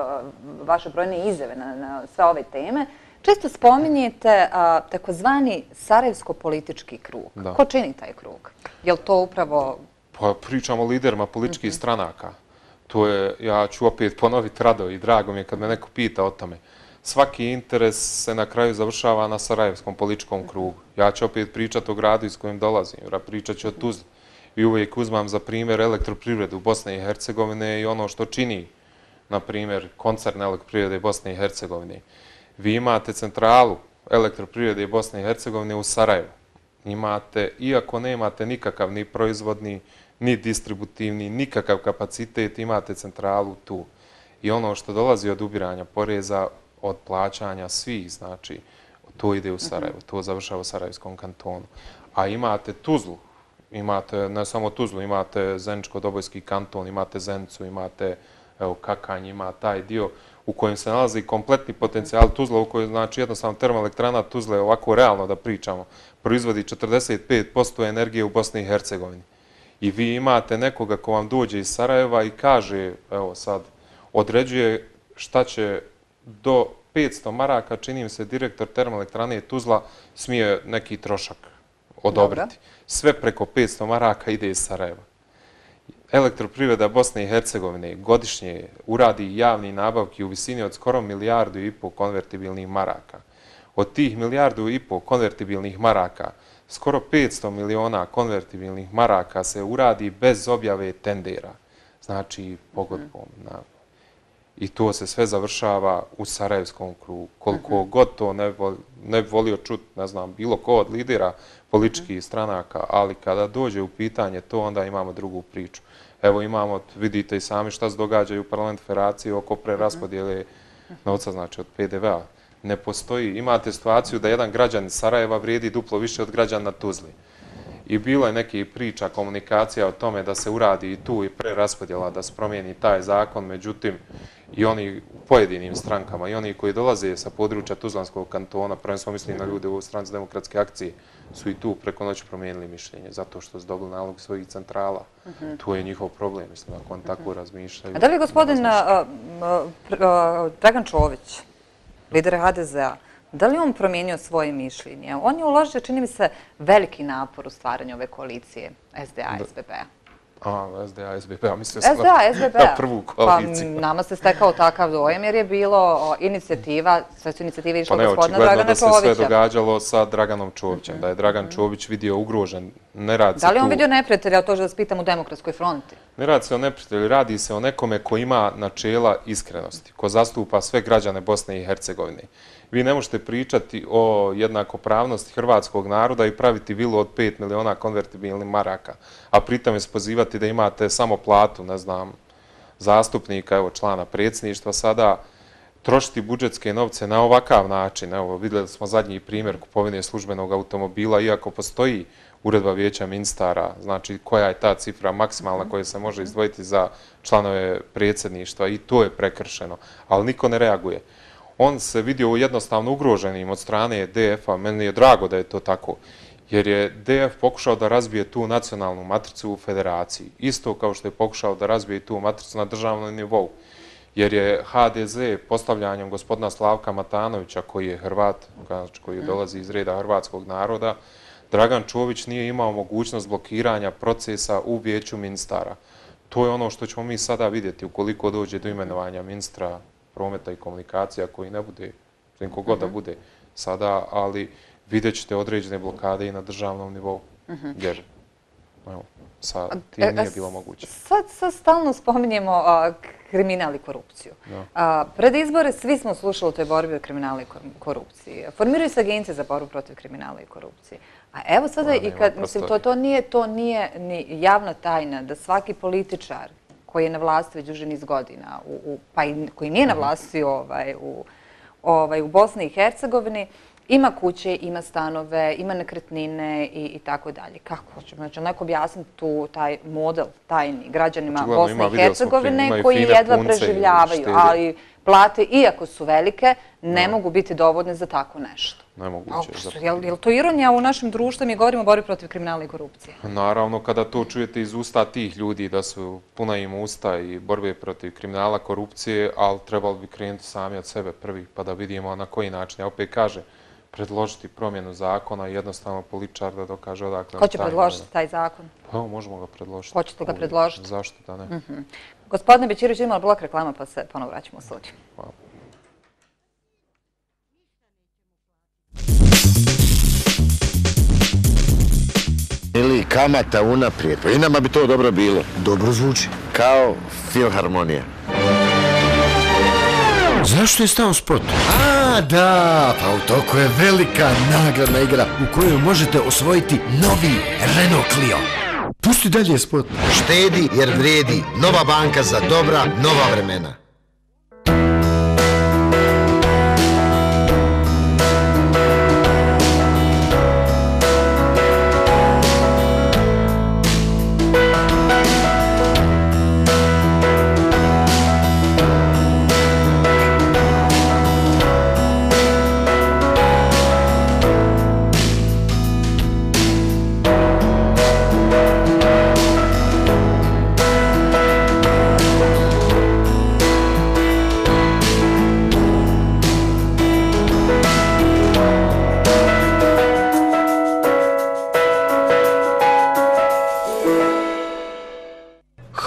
vaše brojne izjave na sve ove teme, često spominjete takozvani Sarajevsko-politički krug. Ko čini taj krug? Je li to upravo... Pa Pričamo o liderima političkih mhm. stranaka. To je, ja ću opet ponoviti rado i drago mi je kad me neko pita o tome svaki interes se na kraju završava na Sarajevskom političkom krugu. Ja ću opet pričati o gradu iz kojim dolazim, pričat ću o Tuzli. I uvijek uzmam za primjer elektroprivredu Bosne i Hercegovine i ono što čini, na primjer, koncern elektroprivrede Bosne i Hercegovine. Vi imate centralu elektroprivrede Bosne i Hercegovine u Sarajevu. Imate, iako nemate nikakav ni proizvodni, ni distributivni, nikakav kapacitet, imate centralu tu. I ono što dolazi od ubiranja poreza od plaćanja svih, znači to ide u mhm. Sarajevo, to završava u Sarajevskom kantonu. A imate Tuzlu, imate ne samo Tuzlu, imate Zeničko-Dobojski kanton, imate Zenicu, imate evo, Kakanj, ima taj dio u kojem se nalazi kompletni potencijal Tuzla, u kojem znači jednostavno termoelektrana Tuzla je ovako realno da pričamo, proizvodi 45% energije u Bosni i Hercegovini. I vi imate nekoga ko vam dođe iz Sarajeva i kaže, evo sad, određuje šta će do 500 maraka, činim se, direktor termoelektrane Tuzla smije neki trošak odobriti. Sve preko 500 maraka ide iz Sarajeva. Elektroprivreda Bosne i Hercegovine godišnje uradi javni nabavki u visini od skoro milijardu i pol konvertibilnih maraka. Od tih milijardu i pol konvertibilnih maraka, skoro 500 miliona konvertibilnih maraka se uradi bez objave tendera, znači pogodbom na i to se sve završava u Sarajevskom krugu. Koliko mhm. god to ne bi volio čuti, ne znam, bilo ko od lidera političkih mhm. stranaka, ali kada dođe u pitanje to, onda imamo drugu priču. Evo imamo, vidite i sami šta se događa u parlament federacije oko preraspodijele mhm. novca, znači od PDV-a. Ne postoji. Imate situaciju da jedan građan Sarajeva vrijedi duplo više od građana Tuzli i bilo je neki priča, komunikacija o tome da se uradi i tu i pre raspodjela da se promijeni taj zakon, međutim i oni u pojedinim strankama i oni koji dolaze sa područja Tuzlanskog kantona, prvim smo mislili na ljude u stranci demokratske akcije, su i tu preko noći promijenili mišljenje zato što su dobili nalog svojih centrala. Mhm. Tu je njihov problem, mislim, ako on tako mhm. razmišlja. A da li je gospodin Dragan Čović, lider HDZ-a, Da li on promijenio svoje mišljenje? On je uložio, čini mi se, veliki napor u stvaranju ove koalicije SDA-SBB-a. i A, SDA-SBB-a, p-a. i p-a, mislio sam SDA, SBB p-a. prvu koaliciju. Pa, nama se stekao takav dojem jer je bilo inicijativa, sve su inicijative išle pa ne, gospodina Dragana Čovića. Pa ne, očigledno da se sve događalo sa Draganom Čovićem, mhm. da je Dragan Čović vidio ugrožen Ne radi se da li on tu... vidio neprijatelja, to je da spitam u demokratskoj fronti? Ne radi se o neprijatelju, radi se o nekome ko ima načela iskrenosti, ko zastupa sve građane Bosne i Hercegovine. Vi ne možete pričati o jednakopravnosti hrvatskog naroda i praviti vilu od 5 miliona konvertibilnih maraka, a pritom je spozivati da imate samo platu, ne znam, zastupnika, evo člana predsjedništva sada, trošiti budžetske novce na ovakav način. Evo, vidjeli smo zadnji primjer kupovine službenog automobila, iako postoji uredba vijeća ministara, znači koja je ta cifra maksimalna mhm. koja se može izdvojiti za članove predsjedništva i to je prekršeno, ali niko ne reaguje. On se vidio jednostavno ugroženim od strane DF-a, meni je drago da je to tako, jer je DF pokušao da razbije tu nacionalnu matricu u federaciji, isto kao što je pokušao da razbije tu matricu na državnom nivou, jer je HDZ postavljanjem gospodina Slavka Matanovića, koji je Hrvat, koji dolazi iz reda Hrvatskog naroda, Dragan Čović nije imao mogućnost blokiranja procesa u vijeću ministara. To je ono što ćemo mi sada vidjeti ukoliko dođe do imenovanja ministra prometa i komunikacija koji ne bude, niko god da mhm. bude sada, ali vidjet ćete određene blokade i na državnom nivou. Mhm. Jer sa tim e, nije bilo moguće. Sad stalno spominjemo kriminal i korupciju. Pred izbore svi smo slušali o toj borbi o kriminali i korupciji. Formiraju se agencije za borbu protiv kriminala i korupcije. A evo sada i kad, mislim, to nije ni javna tajna da svaki političar koji je na vlasti već uži niz godina, pa i koji nije na mhm. vlasti ovaj, ovaj, u Bosni i Hercegovini, ima kuće, ima stanove, ima nekretnine i tako dalje. Kako ćemo? Znači, onako objasniti tu taj model tajni građanima znači, Bosne i Hercegovine koji jedva preživljavaju, ali plate, iako su velike, ne mogu biti dovodne za tako nešto. Nemoguće. Je li to ironija u našem društvu? Mi govorimo o borbi protiv kriminala i korupcije. Naravno, kada to čujete iz usta tih ljudi da su puna im usta i borbe protiv kriminala korupcije, ali trebalo bi krenuti sami od sebe prvi pa da vidimo na koji način. Ja opet kaže, predložiti promjenu zakona i jednostavno poličar da dokaže odakle... Ko će predložiti taj zakon? Pa možemo ga predložiti. Ko ćete ga predložiti? Zašto da ne? Mhm. Gospodine Bećirović, imala blok reklama pa se ponovo vraćamo u sudju. Hvala. Ili kamata unaprijed. Pa I nama bi to dobro bilo. Dobro zvuči. Kao filharmonija. Zašto je stao spot? A, da, pa u toku je velika nagradna igra u kojoj možete osvojiti novi Renault Clio. Pusti dalje spot. Štedi jer vredi. Nova banka za dobra, nova vremena.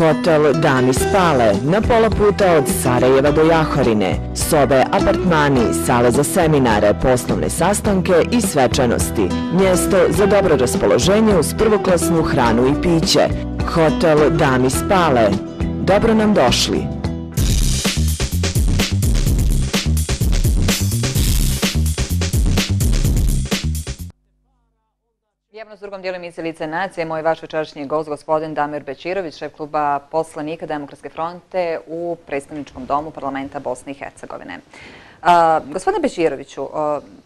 hotel Dani Spale na pola puta od Sarajeva do Jahorine. Sobe, apartmani, sale za seminare, poslovne sastanke i svečanosti. Mjesto za dobro raspoloženje uz prvoklasnu hranu i piće. Hotel Dani Spale. Dobro nam došli. Dobro nam došli. Nastavljamo s drugom dijelom izjelice nacije. Moj vaš večerašnji gost, gospodin Damir Bećirović, šef kluba poslanika Demokratske fronte u predstavničkom domu parlamenta Bosne i Hercegovine. Gospodine Bećiroviću,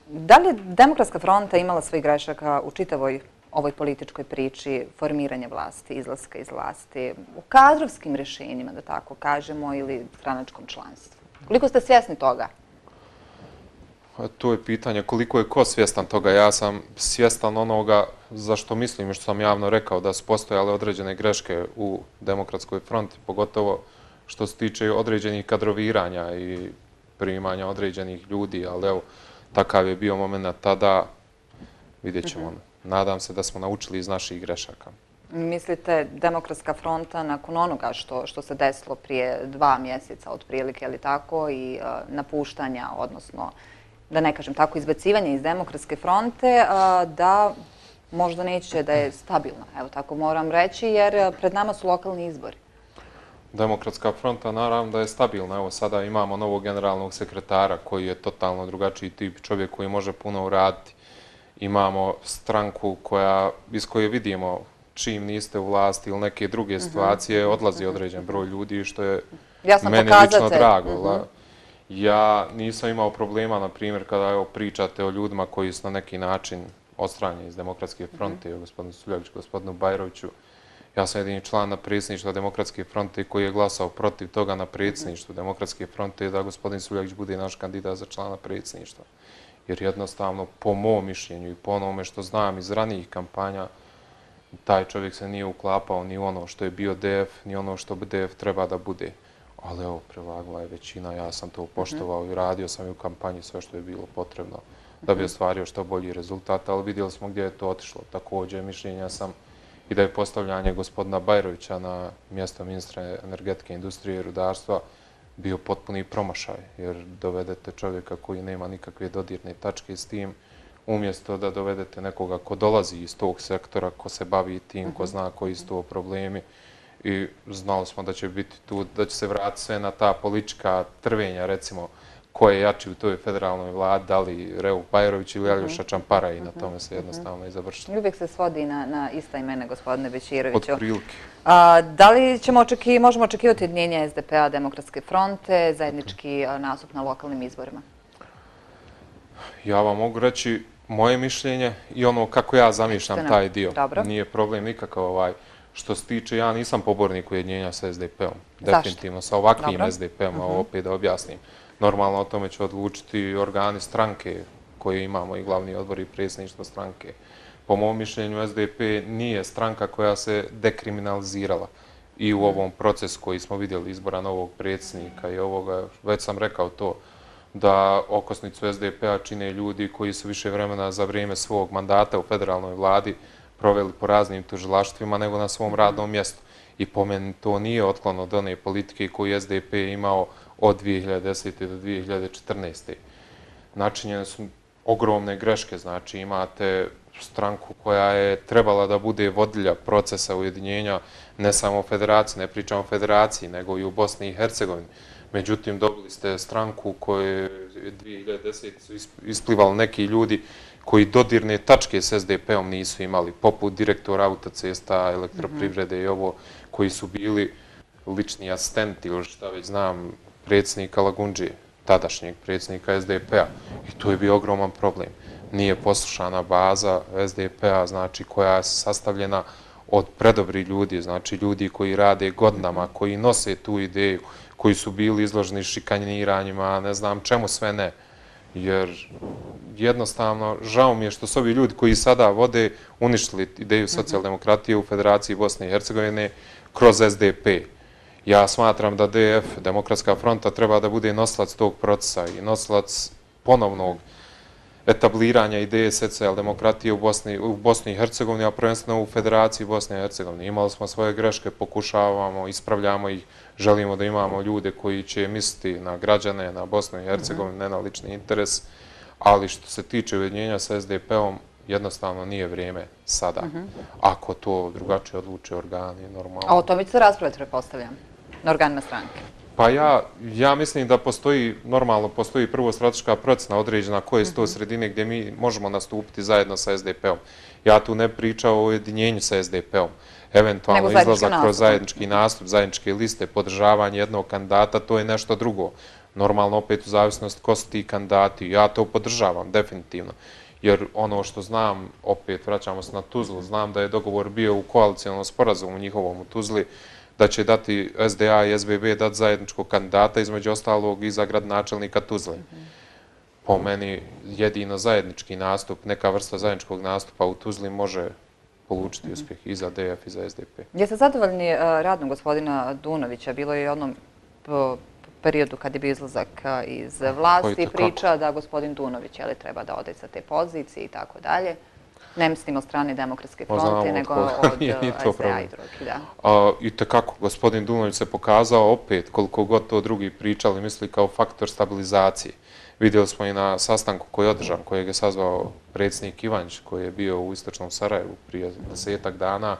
da li je Demokratska fronta imala svoj grešaka u čitavoj ovoj političkoj priči formiranja vlasti, izlaska iz vlasti, u kadrovskim rješenjima, da tako kažemo, ili stranačkom članstvu? Koliko ste svjesni toga? A pa To je pitanje koliko je ko svjestan toga. Ja sam svjestan onoga za što mislim i što sam javno rekao da su postojale određene greške u demokratskoj fronti, pogotovo što se tiče određenih kadroviranja i primanja određenih ljudi, ali evo, takav je bio moment tada, vidjet ćemo. Mhm. Nadam se da smo naučili iz naših grešaka. Mislite, demokratska fronta nakon onoga što, što se desilo prije dva mjeseca otprilike ili tako i e, napuštanja, odnosno da ne kažem tako, izbacivanja iz demokratske fronte, da možda neće da je stabilna, evo tako moram reći, jer pred nama su lokalni izbori. Demokratska fronta naravno da je stabilna. Evo sada imamo novog generalnog sekretara koji je totalno drugačiji tip čovjek koji može puno uraditi. Imamo stranku iz koje vidimo čim niste u vlasti ili neke druge mhm. situacije, odlazi određen broj ljudi što je meni lično drago. Ja sam pokazatelj. Ja nisam imao problema, na primjer, kada evo, pričate o ljudima koji su na neki način odstranjeni iz demokratske fronte, mm -hmm. gospodinu Suljaviću, gospodinu Bajroviću. Ja sam jedini član na predsjedništvu demokratske fronte koji je glasao protiv toga na predsjedništvu demokratske fronte da gospodin Suljavić bude naš kandidat za člana predsjedništva. Jer jednostavno, po mom mišljenju i po onome što znam iz ranijih kampanja, taj čovjek se nije uklapao ni u ono što je bio DF, ni u ono što DF treba da bude ali evo, prevagla je većina, ja sam to upoštovao i radio sam i u kampanji sve što je bilo potrebno da bi ostvario što bolji rezultat, ali vidjeli smo gdje je to otišlo. Također, mišljenja sam i da je postavljanje gospodina Bajrovića na mjesto ministra energetike, industrije i rudarstva bio potpuni promašaj, jer dovedete čovjeka koji nema nikakve dodirne tačke s tim, umjesto da dovedete nekoga ko dolazi iz tog sektora, ko se bavi tim, ko zna koji su to problemi, i znali smo da će biti tu, da će se vrati sve na ta politička trvenja, recimo, koje je jači u toj federalnoj vladi, da li Reu Pajerović ili mhm. Aljoša Čampara i na mhm. tome se mhm. jednostavno izabršilo. Uvijek se svodi na ista imena gospodine Bećiroviću. Od prilike. Da li možemo očekivati odnijenje SDP-a, Demokratske fronte, zajednički nasup na lokalnim izborima? Ja vam mogu reći moje mišljenje i ono kako ja zamišljam taj dio. Nije problem nikakav ovaj... Što se tiče, ja nisam pobornik ujedinjenja sa SDP-om. Definitivno, sa ovakvim SDP-om, a mhm. opet da objasnim. Normalno o tome će odlučiti organi stranke koje imamo i glavni odbor i predsjedništvo stranke. Po mojom mišljenju, SDP nije stranka koja se dekriminalizirala i u mhm. ovom procesu koji smo vidjeli izbora novog predsjednika i ovoga, već sam rekao to, da okosnicu SDP-a čine ljudi koji su više vremena za vrijeme svog mandata u federalnoj vladi proveli po raznim tužilaštvima nego na svom radnom mjestu. I po meni to nije otklon od one politike koju je SDP imao od 2010. do 2014. Načinjene su ogromne greške, znači imate stranku koja je trebala da bude vodilja procesa ujedinjenja ne samo o federaciji, ne pričamo o federaciji, nego i u Bosni i Hercegovini. Međutim, dobili ste stranku koje 2010. su isplivali neki ljudi koji dodirne tačke s SDP-om nisu imali, poput direktora autocesta, elektroprivrede i ovo, koji su bili lični asistenti ili šta već znam, predsjednika Lagunđije, tadašnjeg predsjednika SDP-a. I to je bio ogroman problem. Nije poslušana baza SDP-a, znači koja je sastavljena od predobri ljudi, znači ljudi koji rade godinama, koji nose tu ideju, koji su bili izloženi šikanjiranjima, ne znam čemu sve ne jer jednostavno žao mi je što su ovi ljudi koji sada vode uništili ideju mhm. socijaldemokratije u Federaciji Bosne i Hercegovine kroz SDP. Ja smatram da DF, Demokratska fronta, treba da bude noslac tog procesa i noslac ponovnog etabliranja ideje socijaldemokratije u Bosni i Hercegovini, a prvenstveno u Federaciji Bosne i Hercegovine. Imali smo svoje greške, pokušavamo, ispravljamo ih, želimo da imamo ljude koji će misliti na građane, na Bosnu i Hercegovini, ne na lični interes, ali što se tiče ujedinjenja sa SDP-om, jednostavno nije vrijeme sada. Ako to drugačije odluče organi, normalno... A o tome ćete raspraviti, prepostavljam, na organima stranke? Pa ja mislim da postoji, normalno postoji prvo strateška procena određena koje su to sredine gdje mi možemo nastupiti zajedno sa SDP-om. Ja tu ne pričam o ujedinjenju sa SDP-om eventualno izlazak kroz zajednički nastup, zajedničke liste, podržavanje jednog kandidata, to je nešto drugo. Normalno opet u zavisnosti ko su ti kandidati. Ja to podržavam, definitivno. Jer ono što znam, opet vraćamo se na Tuzlu, znam da je dogovor bio u koalicijalnom sporazumu njihovom u Tuzli, da će dati SDA i SBB dati zajedničkog kandidata, između ostalog i za grad načelnika Tuzle. Po meni jedino zajednički nastup, neka vrsta zajedničkog nastupa u Tuzli može polučiti uspjeh i za DF i za SDP. Jeste zadovoljni e, radnog gospodina Dunovića? Bilo je i onom e, periodu kad je bio izlazak e, iz vlasti priča da gospodin Dunović treba da ode sa te pozicije i tako dalje. Ne mislim od strane demokratske fronte, nego od SDA i drugi. I takako, gospodin Dunović se pokazao opet koliko god to drugi pričali, misli kao faktor stabilizacije. Vidjeli smo i na sastanku koji je održan, kojeg je sazvao predsjednik Ivanć, koji je bio u Istočnom Sarajevu prije desetak dana,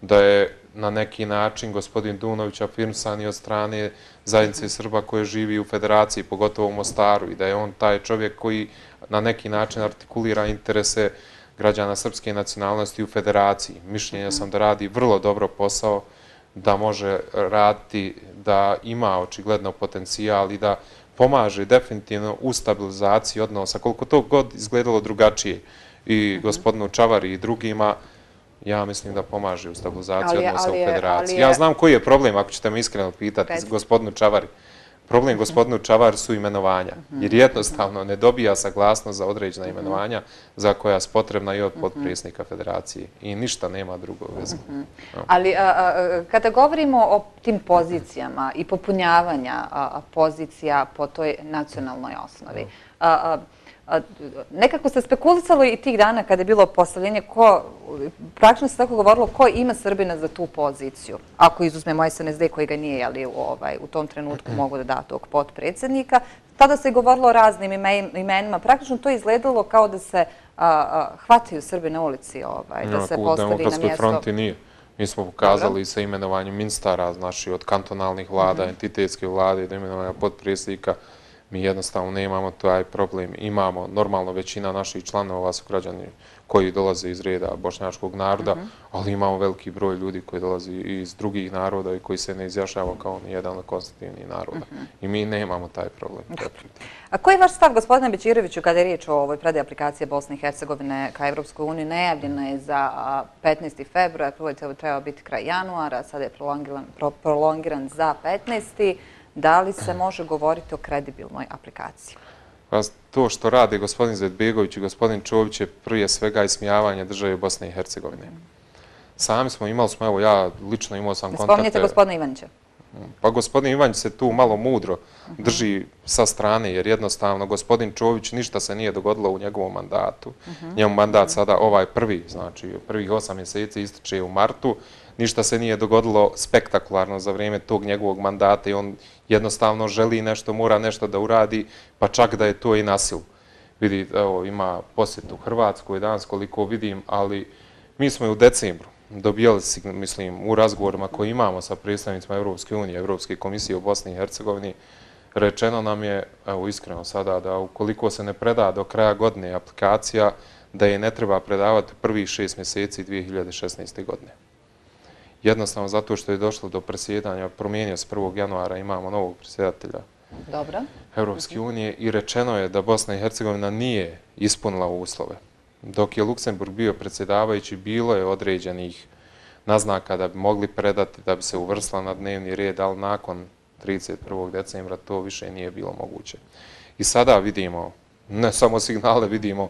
da je na neki način gospodin Dunović afirmsan i od strane zajednice Srba koje živi u federaciji, pogotovo u Mostaru, i da je on taj čovjek koji na neki način artikulira interese građana srpske nacionalnosti u federaciji. Mišljenja mhm. sam da radi vrlo dobro posao, da može raditi, da ima očigledno potencijal i da pomaže definitivno u stabilizaciji odnosa. Koliko to god izgledalo drugačije i mhm. gospodinu Čavari i drugima, ja mislim da pomaže u stabilizaciji odnosa u federaciji. Ja znam koji je problem, ako ćete me iskreno pitati, gospodinu Čavari. Problem gospodinu Čavar su imenovanja, jer jednostavno ne dobija saglasnost za određena imenovanja za koja je potrebna i od podpresnika federacije i ništa nema drugo veze. Mhm. Ali kada govorimo o tim pozicijama i popunjavanja pozicija po toj nacionalnoj osnovi, Nekako se spekulisalo i tih dana kada je bilo postavljenje, praktično se tako govorilo ko ima Srbina za tu poziciju, ako izuzme moj SNSD koji ga nije ovaj, u tom trenutku mogu da da tog potpredsednika. Tada se je govorilo o raznim imenima. Praktično to je izgledalo kao da se hvataju Srbi na ulici, ovaj, da se postavi na mjesto. U demokratskoj fronti nije. Mi smo pokazali sa imenovanjem ministara, znači od kantonalnih vlada, mhm. entitetske vlade, da imenovanja potpredsjednika, mi jednostavno ne imamo taj problem. Imamo normalno većina naših članova, su građani koji dolaze iz reda bošnjačkog naroda, mhm. ali imamo veliki broj ljudi koji dolaze iz drugih naroda i koji se ne izjašava kao jedan konstitivni narod. Mhm. I mi ne imamo taj problem. A koji je vaš stav, gospodine Bećiroviću, kada je riječ o ovoj predaj aplikacije Bosne i Hercegovine ka Evropskoj uniji, najavljena je za 15. februar, prvo je trebao biti kraj januara, sada je prolongiran za 15 da li se može govoriti o kredibilnoj aplikaciji? Pa, to što radi gospodin Zvedbjegović i gospodin Čović je prije svega ismijavanje države Bosne i Hercegovine. Sami smo imali smo, evo ja lično imao sam kontakte... Spomnijete gospodina Ivanića? Pa gospodin Ivanć se tu malo mudro drži sa strane jer jednostavno gospodin Čović ništa se nije dogodilo u njegovom mandatu. Mhm. Njemu mandat mhm. sada ovaj prvi, znači prvih osam mjeseci ističe u martu. Ništa se nije dogodilo spektakularno za vrijeme tog njegovog mandata i on jednostavno želi nešto, mora nešto da uradi, pa čak da je to i nasil. Vidi, evo, ima posjet u Hrvatskoj danas, koliko vidim, ali mi smo i u decembru dobijali, mislim, u razgovorima koje imamo sa predstavnicima Evropske unije, Evropske komisije u Bosni i Hercegovini, rečeno nam je, evo, iskreno sada, da ukoliko se ne preda do kraja godine aplikacija, da je ne treba predavati prvi šest mjeseci 2016. godine jednostavno zato što je došlo do presjedanja, promijenio se 1. januara, imamo novog presjedatelja Evropske mhm. unije i rečeno je da Bosna i Hercegovina nije ispunila uslove. Dok je Luksemburg bio predsjedavajući, bilo je određenih naznaka da bi mogli predati, da bi se uvrsla na dnevni red, ali nakon 31. decembra to više nije bilo moguće. I sada vidimo ne samo signale, vidimo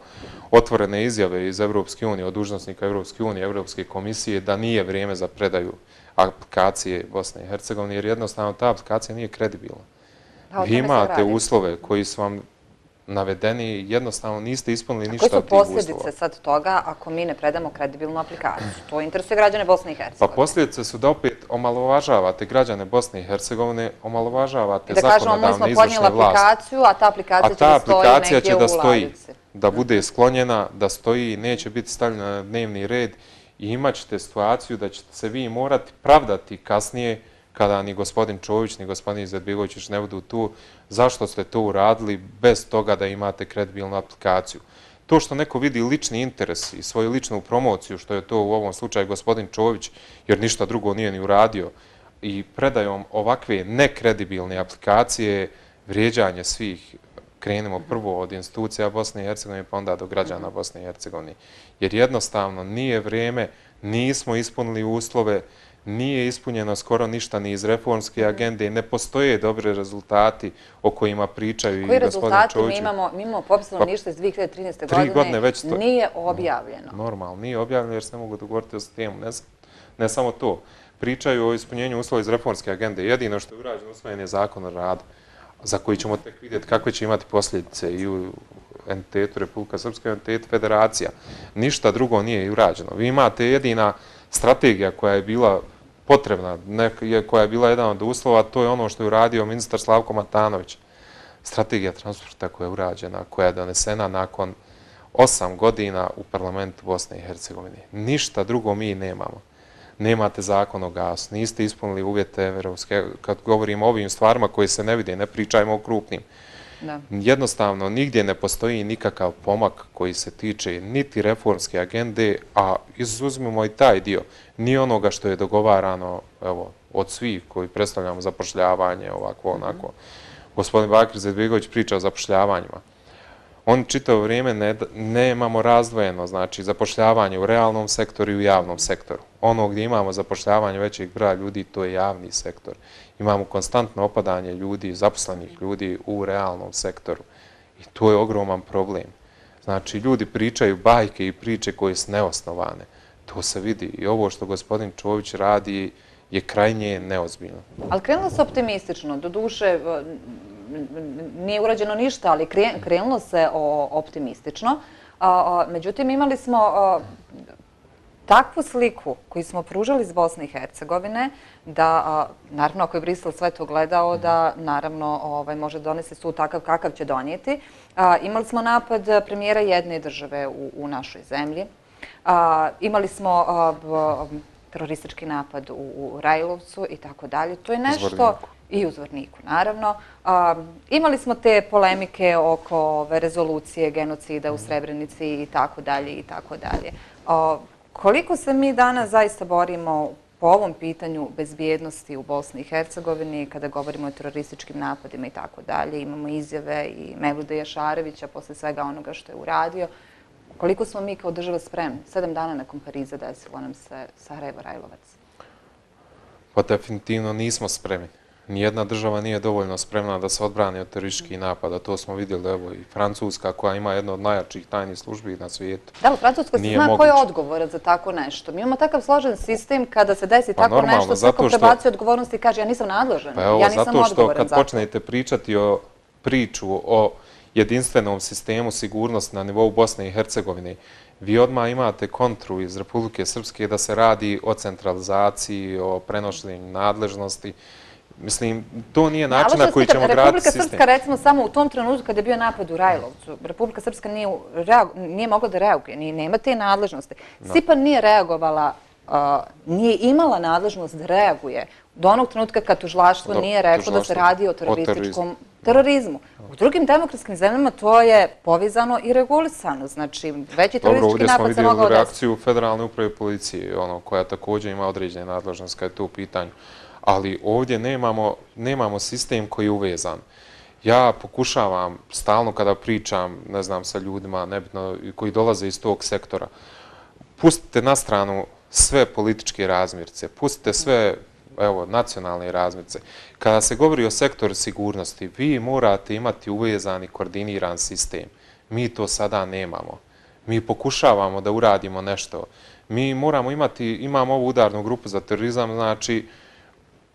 otvorene izjave iz Evropske unije, od dužnostnika Evropske unije, Evropske komisije, da nije vrijeme za predaju aplikacije Bosne i Hercegovine, jer jednostavno ta aplikacija nije kredibilna. Vi imate uslove koji su vam navedeni, jednostavno niste ispunili ništa od tih uslova. Ako su posljedice sad toga ako mi ne predamo kredibilnu aplikaciju? To interesuje građane Bosne i Hercegovine. Pa posljedice su da opet omalovažavate građane Bosne i Hercegovine, omalovažavate zakonodavne izvršne vlasti. I da kažemo, mi smo podnijeli aplikaciju, a ta aplikacija će da stoji negdje u ulazici. Da bude sklonjena, da stoji i neće biti stavljena na dnevni red i imat ćete situaciju da ćete se vi morati pravdati kasnije kada ni gospodin Čović, ni gospodin Izetbilović ne budu tu, zašto ste to uradili bez toga da imate kredibilnu aplikaciju? To što neko vidi lični interes i svoju ličnu promociju, što je to u ovom slučaju gospodin Čović, jer ništa drugo nije ni uradio, i predajom ovakve nekredibilne aplikacije vrijeđanje svih, krenimo prvo od institucija Bosne i Hercegovine pa onda do građana Bosne i Hercegovine. Jer jednostavno nije vrijeme, nismo ispunili uslove, nije ispunjeno skoro ništa ni iz reformske agende, i ne postoje dobre rezultati o kojima pričaju i gospodin Čovjek. Koji rezultati mi imamo, imamo popisano pa, ništa iz 2013. godine, nije objavljeno. Normalno, nije objavljeno jer se ne mogu dogovoriti o temu. Ne samo to, pričaju o ispunjenju uslova iz reformske agende. Jedino što je urađeno usvojen zakona rada za koji ćemo tek vidjeti kakve će imati posljedice i u entitetu Republika Srpska i u entitetu Federacija. Ništa drugo nije urađeno. Vi imate jedina strategija koja je bila potrebna, koja je bila jedan od uslova, to je ono što je uradio ministar Slavko Matanović. Strategija transporta koja je urađena, koja je donesena nakon osam godina u parlamentu Bosne i Hercegovine. Ništa drugo mi nemamo. Nemate zakon o gasu, niste ispunili uvjete evropske. Kad govorimo o ovim stvarima koje se ne vide, ne pričajmo o krupnim Jednostavno, nigdje ne postoji nikakav pomak koji se tiče niti reformske agende, a izuzmimo i taj dio, ni onoga što je dogovarano od svih koji predstavljamo zapošljavanje, ovako, mhm. onako. Gospodin Bakir Zedvigović priča o zapošljavanjima. Oni čitao vrijeme ne nemamo razdvojeno, znači, zapošljavanje u realnom sektoru i u javnom sektoru. Ono gdje imamo zapošljavanje većeg broja ljudi, to je javni sektor imamo konstantno opadanje ljudi, zaposlenih ljudi u realnom sektoru. I to je ogroman problem. Znači, ljudi pričaju bajke i priče koje su neosnovane. To se vidi. I ovo što gospodin Čović radi je krajnje neozbiljno. Ali krenulo se optimistično. Do duše nije urađeno ništa, ali krenulo se optimistično. Međutim, imali smo takvu sliku koju smo pružali iz Bosne i Hercegovine, da, naravno, ako je Brisel sve to gledao, da, naravno, ovaj, može donese su takav kakav će donijeti. Imali smo napad premijera jedne države u našoj zemlji. Imali smo teroristički napad u Rajlovcu i tako dalje. To je nešto... I u Zvorniku, naravno. Imali smo te polemike oko rezolucije genocida u Srebrenici i tako dalje i tako dalje. Koliko se mi danas zaista borimo po ovom pitanju bezbjednosti u Bosni i Hercegovini kada govorimo o terorističkim napadima i tako dalje, imamo izjave i Mevluda Jašarevića posle svega onoga što je uradio, koliko smo mi kao država spremni? Sedam dana nakon Pariza desilo nam se Sarajevo Rajlovac. Pa definitivno nismo spremni nijedna država nije dovoljno spremna da se odbrani od teroriških napada. To smo vidjeli, evo, i Francuska, koja ima jedno od najjačih tajnih službi na svijetu. Da, u Francuskoj se zna koji je odgovor za tako nešto. Mi imamo takav složen sistem kada se desi pa tako nešto, svako prebaci odgovornosti i kaže ja nisam nadložen, pa ja nisam odgovoren za to. Zato što kad počnete pričati o priču o jedinstvenom sistemu sigurnosti na nivou Bosne i Hercegovine, Vi odmah imate kontru iz Republike Srpske da se radi o centralizaciji, o prenošenju nadležnosti. Mislim, to nije način na koji ćemo graditi sistem. Republika Srpska, recimo, samo u tom trenutku kada je bio napad u Rajlovcu, Republika Srpska nije mogla da reaguje, nema te nadležnosti. SIPA nije reagovala, nije imala nadležnost da reaguje do onog trenutka kad tužlaštvo nije reklo da se radi o terorističkom terorizmu. U drugim demokratskim zemljama to je povizano i regulisano. Znači, veći teroristički napad se mogao desiti. Dobro, ovdje smo vidjeli reakciju Federalne uprave policije, ono, koja također ima određene nadležnost kada je to u pitanju ali ovdje nemamo, nemamo sistem koji je uvezan. Ja pokušavam stalno kada pričam, ne znam, sa ljudima nebitno, koji dolaze iz tog sektora, pustite na stranu sve političke razmirce, pustite sve evo, nacionalne razmirce. Kada se govori o sektoru sigurnosti, vi morate imati uvezan i koordiniran sistem. Mi to sada nemamo. Mi pokušavamo da uradimo nešto. Mi moramo imati, imamo ovu udarnu grupu za terorizam, znači,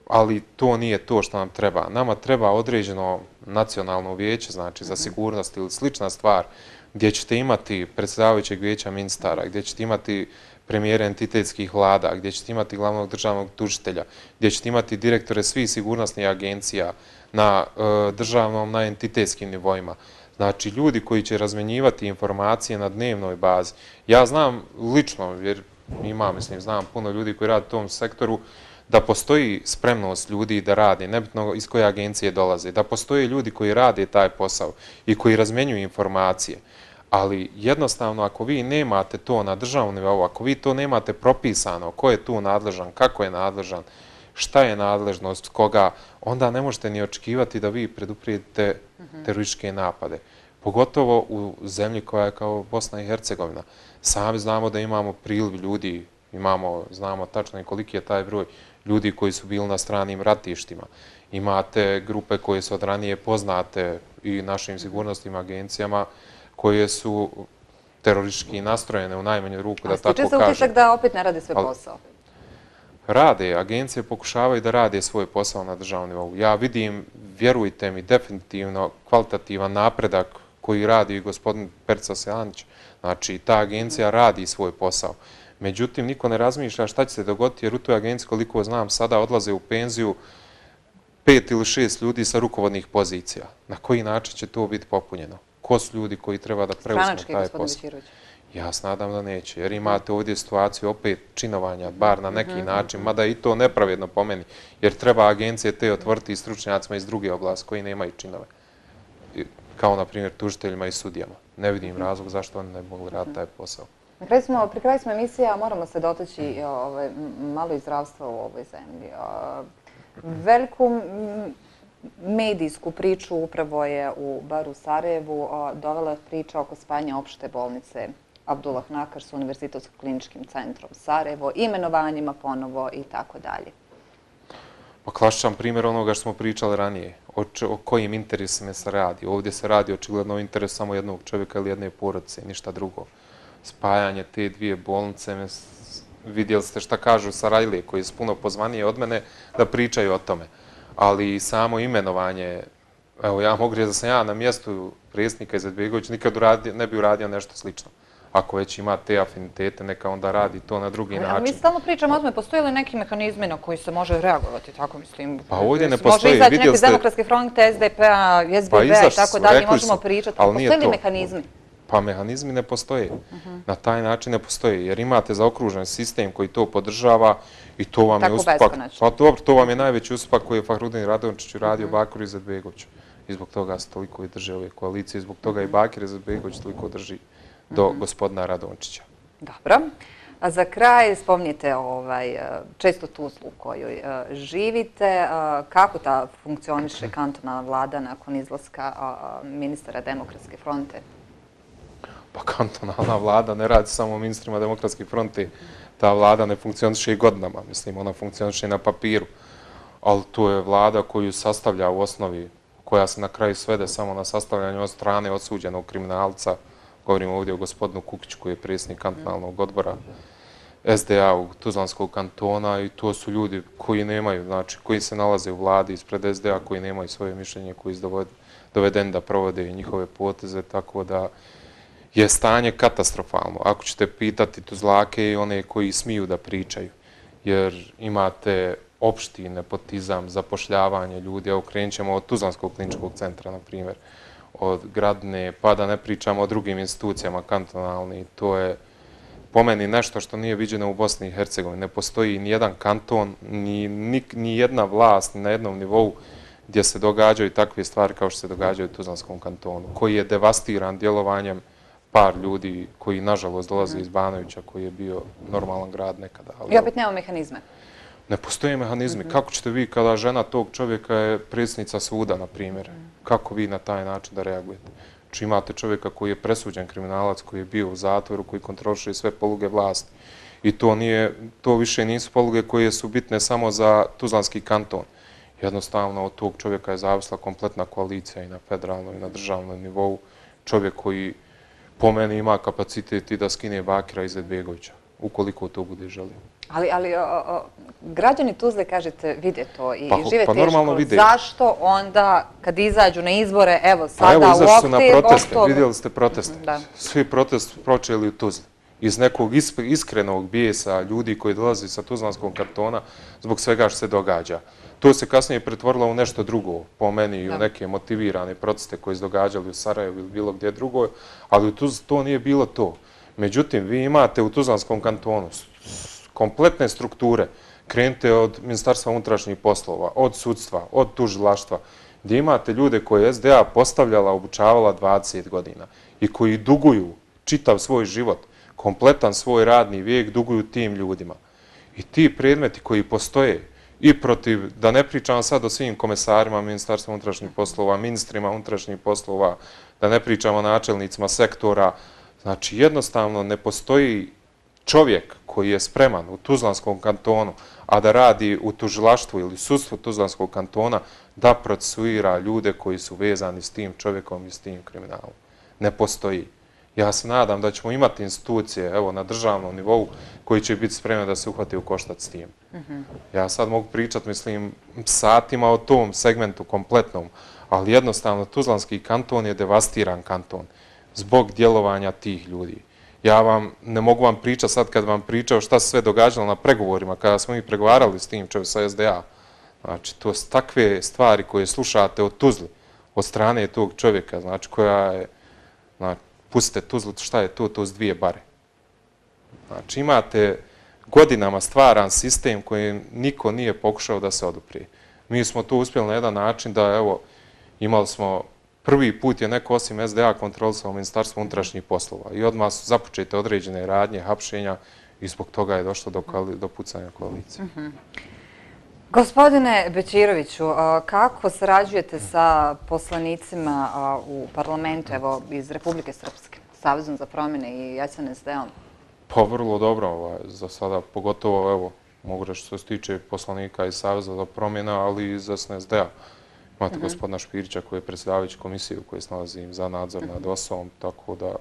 ali to nije to što nam treba. Nama treba određeno nacionalno vijeće, znači za mhm. sigurnost ili slična stvar, gdje ćete imati predsjedavajućeg vijeća ministara, gdje ćete imati premijere entitetskih vlada, gdje ćete imati glavnog državnog tužitelja, gdje ćete imati direktore svih sigurnosnih agencija na e, državnom, na entitetskim nivoima. Znači, ljudi koji će razmenjivati informacije na dnevnoj bazi. Ja znam lično, jer ima, mislim, znam puno ljudi koji rade u tom sektoru, da postoji spremnost ljudi da radi, nebitno iz koje agencije dolaze, da postoje ljudi koji rade taj posao i koji razmenjuju informacije, ali jednostavno ako vi nemate to na državnom nivou, ako vi to nemate propisano, ko je tu nadležan, kako je nadležan, šta je nadležnost, koga, onda ne možete ni očekivati da vi preduprijedite mhm. terorističke napade. Pogotovo u zemlji koja je kao Bosna i Hercegovina. Sami znamo da imamo priliv ljudi, imamo, znamo tačno i koliki je taj broj ljudi koji su bili na stranim ratištima. Imate grupe koje su odranije poznate i našim sigurnostnim agencijama koje su teroristički nastrojene u najmanju ruku, da tako kažem. A stiče se utisak da opet ne radi sve posao? Rade. Agencije pokušavaju da rade svoj posao na državnom nivou. Ja vidim, vjerujte mi, definitivno kvalitativan napredak koji radi i gospodin Perca Selanić. Znači, ta agencija radi svoj posao. Međutim, niko ne razmišlja šta će se dogoditi jer u toj agenciji, koliko znam, sada odlaze u penziju pet ili šest ljudi sa rukovodnih pozicija. Na koji način će to biti popunjeno? Ko su ljudi koji treba da preuzme taj posao? Ja se nadam da neće, jer imate ovdje situaciju opet činovanja, bar na neki mhm. način, mada i to nepravedno pomeni, jer treba agencije te otvrti i stručnjacima iz druge oblasti koji nemaju činove, kao na primjer tužiteljima i sudijama. Ne vidim mhm. razlog zašto oni ne mogli raditi taj posao. Pri kraju smo emisije, a moramo se dotaći ovaj, malo i zdravstva u ovoj zemlji. Veliku medijsku priču upravo je u baru Sarajevu dovela priča oko spajanja opšte bolnice Abdullah Nakar s Univerzitetskim kliničkim centrom Sarajevo, imenovanjima ponovo i tako dalje. Pa klašćam primjer onoga što smo pričali ranije, o kojim interesima se radi. Ovdje se radi očigledno o interesu samo jednog čovjeka ili jedne porodice, ništa drugo spajanje te dvije bolnice. Vidjeli ste šta kažu Sarajlije koji su puno pozvanije od mene da pričaju o tome. Ali samo imenovanje, evo ja mogu reći da sam ja na mjestu predsjednika iz Edbegovića nikad uradio, ne bi uradio nešto slično. Ako već ima te afinitete, neka onda radi to na drugi način. Mi stalno pričamo o tome, postoje li neki mehanizmi na koji se može reagovati, tako mislim? Pa ovdje ne postoji. Može izaći neki demokratski front, SDP-a, SBB-a p-a pa i tako dalje, možemo pričati. Postoje li mehanizme? pa mehanizmi ne postoje. Na taj način ne postoje, jer imate zaokružen sistem koji to podržava i to vam je uspak. Pa to vam je najveći uspak koji je Fahrudin Radončić uradio mhm. Bakur i Zadbegović. I zbog toga se toliko i drže ove koalicije, i zbog toga i mhm. Bakir i Zadbegović toliko drži do mhm. gospodina Radončića. Dobro. A za kraj, spomnite ovaj, e, često Tuzlu u kojoj e, živite. E, kako ta funkcioniše kantonalna vlada nakon izlaska ministara demokratske fronte? pa kantonalna vlada ne radi samo ministrima demokratske fronte, ta vlada ne funkcioniše i godinama, mislim, ona funkcioniše i na papiru, ali to je vlada koju sastavlja u osnovi, koja se na kraju svede samo na sastavljanju od strane osuđenog kriminalca, govorimo ovdje o gospodinu Kukiću koji je predsjednik kantonalnog odbora SDA u Tuzlanskog kantona i to su ljudi koji nemaju, znači koji se nalaze u vladi ispred SDA, koji nemaju svoje mišljenje, koji su dovedeni da provode njihove poteze, tako da je stanje katastrofalno. Ako ćete pitati tu zlake i one koji smiju da pričaju, jer imate opšti nepotizam, zapošljavanje ljudi, evo krenut ćemo od Tuzlanskog kliničkog centra, na primjer, od gradne, pa da ne pričamo o drugim institucijama kantonalni, to je po meni nešto što nije viđeno u Bosni i Hercegovini. Ne postoji ni jedan kanton, ni, ni, jedna vlast na jednom nivou gdje se događaju takve stvari kao što se događaju u Tuzlanskom kantonu, koji je devastiran djelovanjem par ljudi koji nažalost dolaze iz mhm. Banovića koji je bio normalan grad nekada. I opet nema mehanizme? Ne postoje mehanizmi. Mhm. Kako ćete vi kada žena tog čovjeka je predsjednica svuda, na primjer, mhm. kako vi na taj način da reagujete? Či znači, imate čovjeka koji je presuđen kriminalac, koji je bio u zatvoru, koji kontroliše sve poluge vlasti. I to više nisu poluge koje su bitne samo za Tuzlanski kanton. Jednostavno od tog čovjeka je zavisla kompletna koalicija i na federalnom i na državnom nivou. Čovjek koji po meni ima kapacitet i da skine Bakira iz Edbegovića, ukoliko to bude želio. Ali građani Tuzle, kažete, vide to i pa pa žive teško. Zašto onda, kad izađu na izbore, evo pa sada u oktobru... Pa evo, izašli su na proteste, vidjeli ste proteste. Svi protest pročeli u Tuzli. Iz nekog iskrenog bijesa ljudi koji dolazi sa tuzlanskog kartona zbog svega što se događa. To se kasnije pretvorilo u nešto drugo, po meni, i u neke motivirane proceste koje se događali u Sarajevu ili bilo gdje drugo, ali to nije bilo to. Međutim, vi imate u Tuzlanskom kantonu kompletne strukture, krenite od Ministarstva unutrašnjih poslova, od sudstva, od tužilaštva, gdje imate ljude koje je SDA postavljala, obučavala 20 godina i koji duguju čitav svoj život, kompletan svoj radni vijek, duguju tim ljudima. I ti predmeti koji postoje, i protiv, da ne pričam sad o svim komesarima Ministarstva unutrašnjih poslova, ministrima unutrašnjih poslova, da ne pričam o načelnicima sektora. Znači, jednostavno ne postoji čovjek koji je spreman u Tuzlanskom kantonu, a da radi u tužilaštvu ili sudstvu Tuzlanskog kantona, da procesuira ljude koji su vezani s tim čovjekom i s tim kriminalom. Ne postoji. Ja se nadam da ćemo imati institucije na državnom nivou koji će biti spremni da se uhvati u koštac s tim. Mhm. Ja sad mogu pričati, mislim, satima o tom segmentu kompletnom, ali jednostavno Tuzlanski kanton je devastiran kanton zbog djelovanja tih ljudi. Ja vam ne mogu vam pričati sad kad vam pričao šta se sve događalo na pregovorima kada smo mi pregovarali s tim čovjek sa SDA. Znači, to su takve stvari koje slušate od Tuzli od strane tog čovjeka, znači, koja je, znači, pustite Tuzlu, šta je to, to s dvije bare. Znači imate godinama stvaran sistem koji niko nije pokušao da se oduprije. Mi smo to uspjeli na jedan način da evo, imali smo prvi put je neko osim SDA kontrolisao ministarstvo unutrašnjih poslova i odmah su započete određene radnje, hapšenja i zbog toga je došlo do, do pucanja koalicije. Uh Gospodine Bećiroviću, kako sarađujete sa poslanicima u parlamentu iz Republike Srpske, Savjezom za promjene i Jacijane Zdeom? Pa vrlo dobro ovaj, za sada, pogotovo evo, mogu reći što se tiče poslanika iz Savjeza za promjene, ali i iz SNSD-a. Imate mhm. gospodina Špirića koji je predsjedavić komisiju koju se im za nadzor nad mhm. osobom, tako da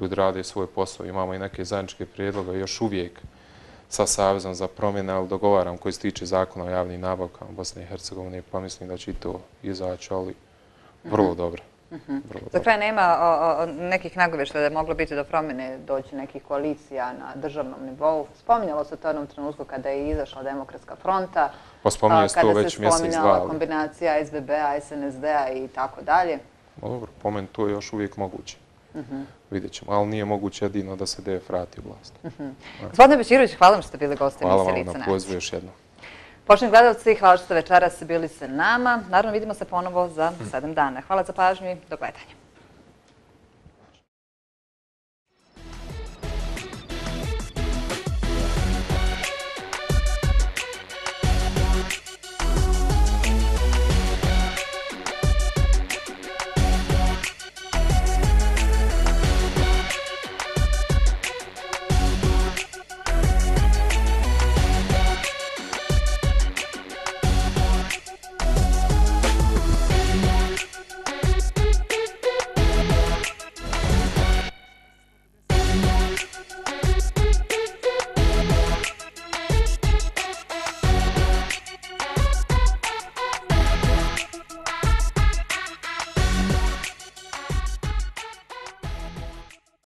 ljudi rade svoj posao. Imamo i neke zajedničke prijedloga još Uvijek sa Savjezom za promjene, ali dogovaram koji se tiče zakona o javnim nabavkama Bosne i Hercegovine, pomislim da će i to izaći, ali vrlo mhm. dobro. Mhm. Za kraj nema nekih nagovešta da je moglo biti do promjene doći nekih koalicija na državnom nivou. Spominjalo se to u jednom trenutku kada je izašla demokratska fronta, pa kada se spominjala kombinacija SBB-a, SNSD-a i tako dalje. Dobro, pomen to je još uvijek moguće. Mhm vidjet ćemo. Ali nije moguće jedino da se DF vrati u vlast. Mhm. Gospodine Bećirović, hvala vam što ste bili goste. Hvala vam na pozivu još jednom. Poštovni gledalci, hvala što ste večeras bili sa nama. Naravno, vidimo se ponovo za sedam dana. Hvala za pažnju i do gledanja.